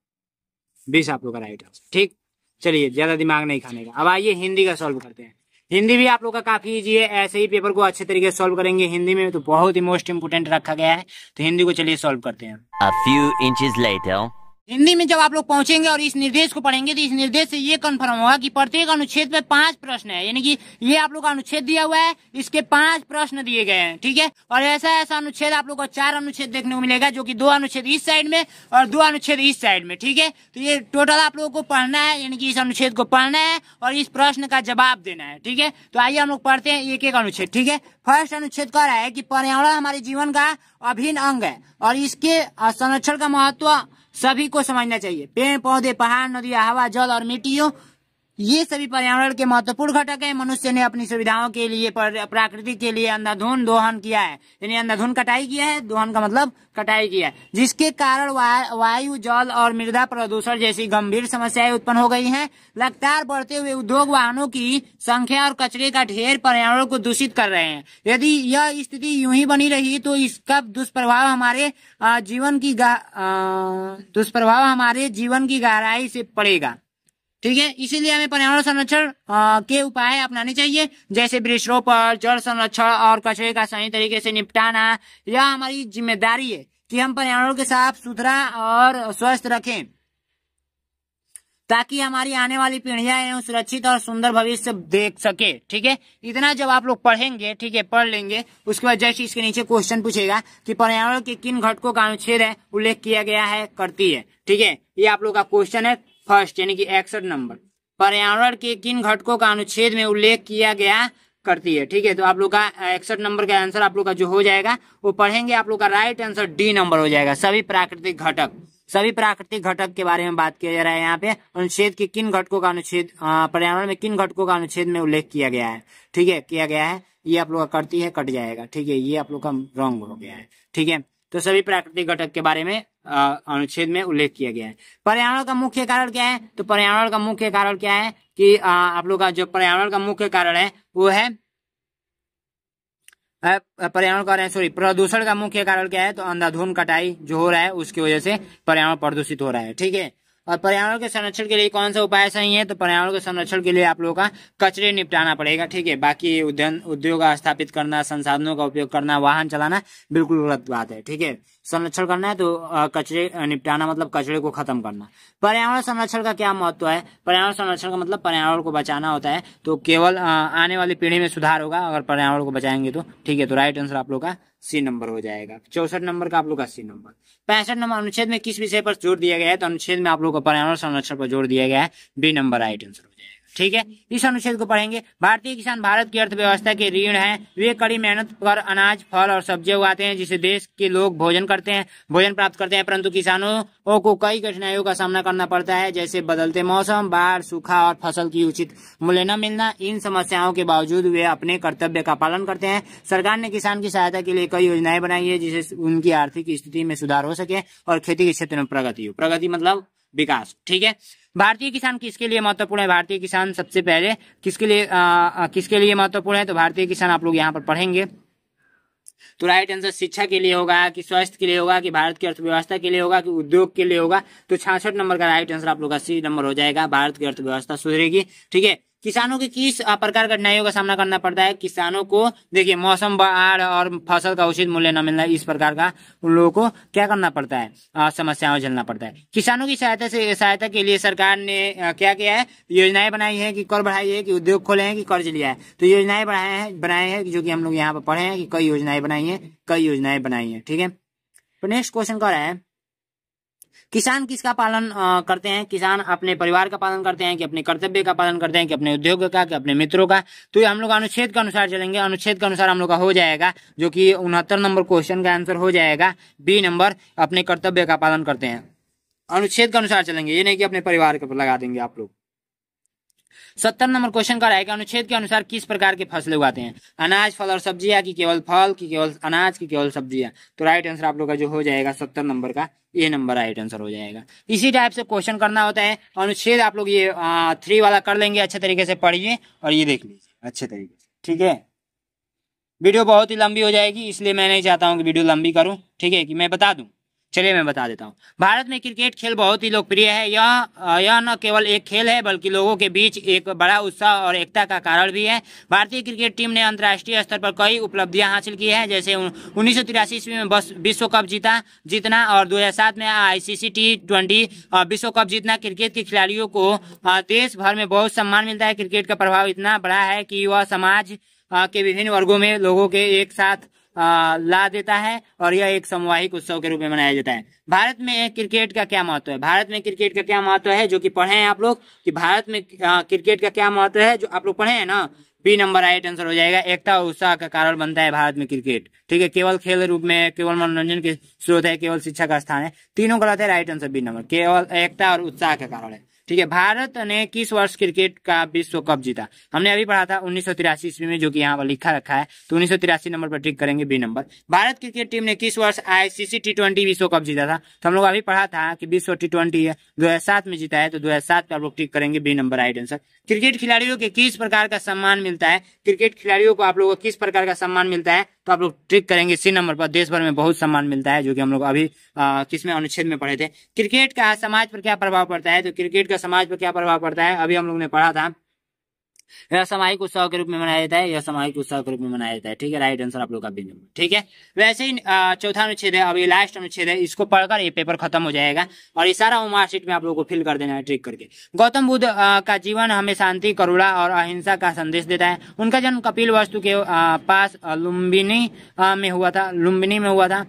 बीस आप लोग का राइट आंसर ठीक चलिए ज्यादा दिमाग नहीं खाने का अब आइए हिंदी का सॉल्व करते हैं हिंदी भी आप लोग का काफी ईजी है ऐसे ही पेपर को अच्छे तरीके से सॉल्व करेंगे हिंदी में तो बहुत ही मोस्ट इम्पोर्टेंट रखा गया है तो हिंदी को चलिए सॉल्व करते हैं A few inches later. Hindi में जब आप लोग पहुंचेंगे और इस निर्देश को पढ़ेंगे तो इस निर्देश से ये कन्फर्म होगा कि प्रत्येक अनुच्छेद में पांच प्रश्न है यानी कि ये आप लोग का अनुच्छेद दिया हुआ है इसके पांच प्रश्न दिए गए हैं ठीक है और ऐसा ऐसा अनुच्छेद आप लोग को चार अनुच्छेद देखने को मिलेगा जो कि दो अनुच्छेद इस साइड में और दो अनुच्छेद इस साइड में ठीक है तो ये टोटल आप लोगों को पढ़ना है यानी कि इस अनुच्छेद को पढ़ना है और इस प्रश्न का जवाब देना है ठीक है तो आइए हम लोग पढ़ते हैं एक एक अनुच्छेद ठीक है फर्स्ट अनुच्छेद कह रहा है कि पर्यावरण हमारे जीवन का अभिन्न अंग है और इसके संरक्षण का महत्व सभी को समझना चाहिए पेड़ पौधे पहाड़ नदियां हवा जल और मिट्टियों ये सभी पर्यावरण के महत्वपूर्ण घटक है मनुष्य ने अपनी सुविधाओं के लिए प्रकृति के लिए अंधाधुन दोहन किया है यानी अंधाधुन कटाई किया है दोहन का मतलब कटाई किया है जिसके कारण वायु जल और मृदा प्रदूषण जैसी गंभीर समस्याएं उत्पन्न हो गई हैं लगातार बढ़ते हुए उद्योग वाहनों की संख्या और कचरे का ढेर पर्यावरण को दूषित कर रहे हैं यदि यह स्थिति यूं ही बनी रही तो इसका दुष्प्रभाव हमारे जीवन की दुष्प्रभाव हमारे जीवन की गहराई से पड़ेगा ठीक है इसीलिए हमें पर्यावरण संरक्षण के उपाय अपनाने चाहिए जैसे वृक्षरोपण जल संरक्षण और कचरे का सही तरीके से निपटाना यह हमारी जिम्मेदारी है कि हम पर्यावरण के साफ सुथरा और स्वस्थ रखें ताकि हमारी आने वाली पीढ़ियां सुरक्षित और सुंदर भविष्य देख सके ठीक है इतना जब आप लोग पढ़ेंगे ठीक है पढ़ लेंगे उसके बाद जैसे इसके नीचे क्वेश्चन पूछेगा कि पर्यावरण के किन घटकों का अनुच्छेद है उल्लेख किया गया है करती है ठीक है ये आप लोग का क्वेश्चन है फर्स्ट यानी कि एक्सठ नंबर पर्यावरण के किन घटकों का अनुच्छेद में उल्लेख किया गया करती है ठीक है तो आप लोग का इकसठ नंबर का आंसर आप लोग का जो हो जाएगा वो पढ़ेंगे आप लोग का राइट आंसर डी नंबर हो जाएगा सभी प्राकृतिक घटक सभी प्राकृतिक घटक के बारे में बात किया जा रहा है यहाँ पे अनुच्छेद के किन घटकों का अनुच्छेद पर्यावरण में किन घटकों का अनुच्छेद में उल्लेख किया गया है ठीक है किया गया है ये आप लोग का करती है कट जाएगा ठीक है ये आप लोग का रॉन्ग हो गया है ठीक है तो सभी प्राकृतिक घटक के बारे में अनुच्छेद में उल्लेख किया गया है पर्यावरण का मुख्य कारण क्या है तो पर्यावरण का मुख्य कारण क्या है कि आ, आप लोग का जो पर्यावरण का मुख्य कारण है वो है पर्यावरण कारण सॉरी प्रदूषण का मुख्य कारण क्या है तो अंधाधुन कटाई जो हो रहा है उसकी वजह से पर्यावरण प्रदूषित हो रहा है ठीक है और पर्यावरण के संरक्षण के लिए कौन सा उपाय सही है तो पर्यावरण के संरक्षण के लिए आप लोगों का कचरे निपटाना पड़ेगा ठीक है बाकी उद्यन उद्योग स्थापित करना संसाधनों का उपयोग करना वाहन चलाना बिल्कुल गलत बात है ठीक है संरक्षण करना है तो कचरे निपटाना मतलब कचरे को खत्म करना पर्यावरण संरक्षण का क्या महत्व है पर्यावरण संरक्षण का मतलब पर्यावरण को बचाना होता है तो केवल आने वाली पीढ़ी में सुधार होगा अगर पर्यावरण को बचाएंगे तो ठीक है तो राइट आंसर आप लोग का सी नंबर हो जाएगा चौसठ नंबर का आप लोग का सी नंबर पैंसठ नंबर अनुच्छेद में किस विषय पर जोर दिया गया है तो अनुच्छेद में आप लोग का पर्यावरण संरक्षण पर जोड़ दिया गया है बी नंबर राइट आंसर हो जाएगा ठीक है इस अनुच्छेद को पढ़ेंगे भारतीय किसान भारत की अर्थव्यवस्था के ऋण हैं वे कड़ी मेहनत पर अनाज फल और सब्जियां उगाते हैं जिसे देश के लोग भोजन करते हैं भोजन प्राप्त करते हैं परंतु किसानों को कई कठिनाइयों का सामना करना पड़ता है जैसे बदलते मौसम बाढ़ सूखा और फसल की उचित मूल्य न मिलना इन समस्याओं के बावजूद वे अपने कर्तव्य का पालन करते हैं सरकार ने किसान की सहायता के लिए कई योजनाएं बनाई है जिससे उनकी आर्थिक स्थिति में सुधार हो सके और खेती के क्षेत्र में प्रगति हो प्रगति मतलब विकास ठीक है भारतीय किसान किसके लिए महत्वपूर्ण है भारतीय किसान सबसे पहले किसके लिए आ, किसके लिए महत्वपूर्ण है तो भारतीय किसान आप लोग यहाँ पर पढ़ेंगे तो राइट आंसर शिक्षा के लिए होगा कि स्वास्थ्य के लिए होगा कि भारत की अर्थव्यवस्था के लिए होगा कि उद्योग के लिए होगा तो छियासठ नंबर का राइट आंसर आप लोग अस्सी नंबर हो जाएगा भारत की अर्थव्यवस्था सुधरेगी ठीक है किसानों की किस प्रकार कठिनाइयों का सामना करना पड़ता है किसानों को देखिए मौसम बाढ़ और फसल का उचित मूल्य न मिलना इस प्रकार का उन लोगों को क्या करना पड़ता है समस्याओं झेलना पड़ता है किसानों की सहायता से सहायता के लिए सरकार ने क्या किया है योजनाएं बनाई है कि कर बढ़ाई है कि उद्योग खोले हैं कि कर्ज लिया है तो योजनाएं बढ़ाए हैं बनाए हैं जो कि हम लोग यहाँ पर पढ़े हैं कि कई योजनाएं बनाई है कई योजनाएं बनाई है ठीक है नेक्स्ट तो क्वेश्चन रहा है किसान किसका पालन करते हैं किसान अपने परिवार का पालन करते हैं कि अपने कर्तव्य का पालन करते हैं कि अपने उद्योग का कि अपने मित्रों का तो ये हम लोग अनुच्छेद के अनुसार चलेंगे अनुच्छेद के अनुसार हम लोग का हो जाएगा जो कि उनहत्तर नंबर क्वेश्चन का आंसर हो जाएगा बी नंबर अपने कर्तव्य का पालन करते हैं अनुच्छेद के अनुसार चलेंगे ये नहीं कि अपने परिवार का लगा देंगे आप लोग सत्तर नंबर क्वेश्चन का रहेगा अनुच्छेद के अनुसार किस प्रकार के फसलें उगाते हैं अनाज फल और सब्जियां की केवल फल की केवल अनाज की केवल सब्जियां तो राइट आंसर आप लोग का जो हो जाएगा सत्तर नंबर का ये नंबर राइट आंसर हो जाएगा इसी टाइप से क्वेश्चन करना होता है तो अनुच्छेद आप लोग ये आ, थ्री वाला कर लेंगे अच्छे तरीके से पढ़िए और ये देख लीजिए अच्छे तरीके से ठीक है वीडियो बहुत ही लंबी हो जाएगी इसलिए मैं नहीं चाहता हूँ कि वीडियो लंबी करूँ ठीक है कि मैं बता दूँ चलिए मैं बता देता हूँ भारत में क्रिकेट खेल बहुत ही लोकप्रिय है यह यह न केवल एक खेल है बल्कि लोगों के बीच एक बड़ा उत्साह और एकता का कारण भी है भारतीय क्रिकेट टीम ने अंतर्राष्ट्रीय स्तर पर कई उपलब्धियां हासिल की है जैसे उन्नीस ईस्वी में विश्व कप जीता जीतना और सात में आईसीसी टी ट्वेंटी विश्व कप जीतना क्रिकेट के खिलाड़ियों को देश भर में बहुत सम्मान मिलता है क्रिकेट का प्रभाव इतना बड़ा है कि वह समाज के विभिन्न वर्गों में लोगों के एक साथ ला देता है और यह एक सामुवाहिक उत्सव के रूप में मनाया जाता है भारत में क्रिकेट का क्या महत्व है भारत में क्रिकेट का क्या महत्व है जो कि पढ़े हैं आप लोग कि भारत में क्रिकेट का क्या महत्व है जो आप लोग पढ़े हैं ना बी नंबर राइट आंसर हो जाएगा एकता और उत्साह का कारण बनता है भारत में क्रिकेट ठीक है केवल खेल रूप में केवल मनोरंजन के स्रोत है केवल शिक्षा का स्थान है तीनों गलत है राइट आंसर बी नंबर केवल एकता और उत्साह का कारण है ठीक है भारत ने किस वर्ष क्रिकेट का विश्व कप जीता हमने अभी पढ़ा था उन्नीस ईस्वी में जो कि यहाँ पर लिखा रखा है तो उन्नीस नंबर पर टिक करेंगे बी नंबर भारत क्रिकेट टीम ने किस वर्ष आईसीसी टी ट्वेंटी विश्व कप जीता था तो हम लोग अभी पढ़ा था कि विश्व टी ट्वेंटी है दो में जीता है तो दो पे आप लोग टिक करेंगे B number right answer cricket खिलाड़ियों के किस प्रकार का सम्मान मिलता है क्रिकेट खिलाड़ियों को आप लोगों को किस प्रकार का सम्मान मिलता है तो आप लोग ट्रिक करेंगे इसी नंबर पर देश भर में बहुत सम्मान मिलता है जो कि हम लोग अभी किसमें अनुच्छेद में पढ़े थे क्रिकेट का समाज पर क्या प्रभाव पड़ता है तो क्रिकेट का समाज पर क्या प्रभाव पड़ता है अभी हम लोग ने पढ़ा था यह उत्सव के रूप में मनाया जाता है यह सामायिक उत्सव के रूप में मनाया जाता है ठीक है राइट आंसर आप लोग का बिंदु ठीक है वैसे ही चौथा अनुच्छेद है अब लास्ट अनुच्छेद है इसको पढ़कर ये पेपर खत्म हो जाएगा और ये सारा मार्कशीट में आप लोग को फिल कर देना है ट्रिक करके गौतम बुद्ध का जीवन हमें शांति करुणा और अहिंसा का संदेश देता है उनका जन्म कपिल वस्तु के पास लुम्बिनी में हुआ था लुम्बिनी में हुआ था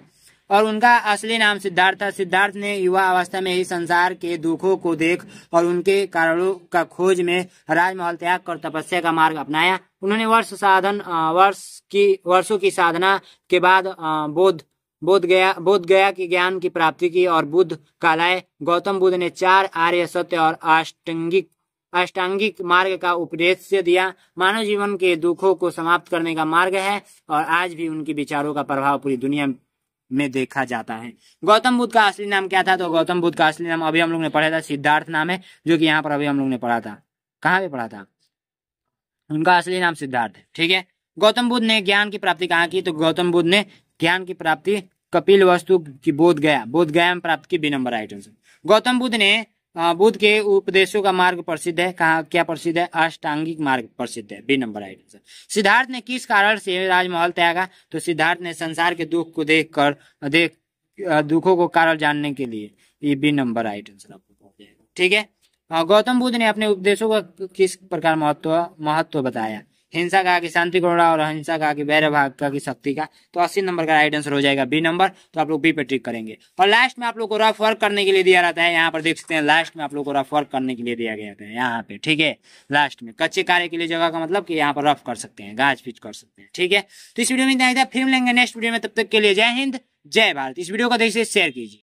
और उनका असली नाम सिद्धार्थ था सिद्धार्थ ने युवा अवस्था में ही संसार के दुखों को देख और उनके कारणों का खोज में राजमहल त्याग कर तपस्या का मार्ग अपनाया उन्होंने वर्ष साधन वर्ष की वर्षों की साधना के बाद बोध बोध गया बोध गया की ज्ञान की प्राप्ति की और बुद्ध कालाय गौतम बुद्ध ने चार आर्य सत्य और अष्टंगिक अष्टांगिक मार्ग का उपदेश दिया मानव जीवन के दुखों को समाप्त करने का मार्ग है और आज भी उनके विचारों का प्रभाव पूरी दुनिया में देखा जाता है गौतम बुद्ध का असली नाम क्या था तो गौतम बुद्ध का असली नाम अभी हम लोग ने पढ़ा था सिद्धार्थ नाम है जो कि यहाँ पर अभी हम लोग ने पढ़ा था कहाँ पे पढ़ा था उनका असली नाम सिद्धार्थ है ठीक है गौतम बुद्ध ने ज्ञान की प्राप्ति कहाँ की तो गौतम बुद्ध ने ज्ञान की प्राप्ति कपिल वस्तु की बोध गया बोध गया में प्राप्त की B number right Gautam Buddha ने बुद्ध के उपदेशों का मार्ग प्रसिद्ध है कहा क्या प्रसिद्ध है अष्टांगिक मार्ग प्रसिद्ध है B number right answer Siddharth ने किस कारण से राजमहल त्यागा तो सिद्धार्थ ने संसार के दुख को देख कर देख दुखों को कारण जानने के लिए ये बी नंबर राइट आंसर आपको ठीक है गौतम बुद्ध ने अपने उपदेशों का किस प्रकार महत्व महत्व बताया हिंसा का कि शांति गौड़ा और अहिंसा का कि वैर भाग का कि शक्ति का तो अस्सी नंबर का राइट आंसर हो जाएगा बी नंबर तो आप लोग बी पे ट्रिक करेंगे और लास्ट में आप लोग को रफ वर्क करने के लिए दिया जाता है यहाँ पर देख सकते हैं लास्ट में आप लोग को रफ वर्क करने के लिए दिया गया है यहाँ पे ठीक है लास्ट में कच्चे कार्य के लिए जगह का मतलब कि यहाँ पर रफ कर सकते हैं गाज पीच कर सकते हैं ठीक है तो इस वीडियो में फिर लेंगे नेक्स्ट वीडियो में तब तक के लिए जय हिंद जय भारत इस वीडियो को देखिए शेयर कीजिए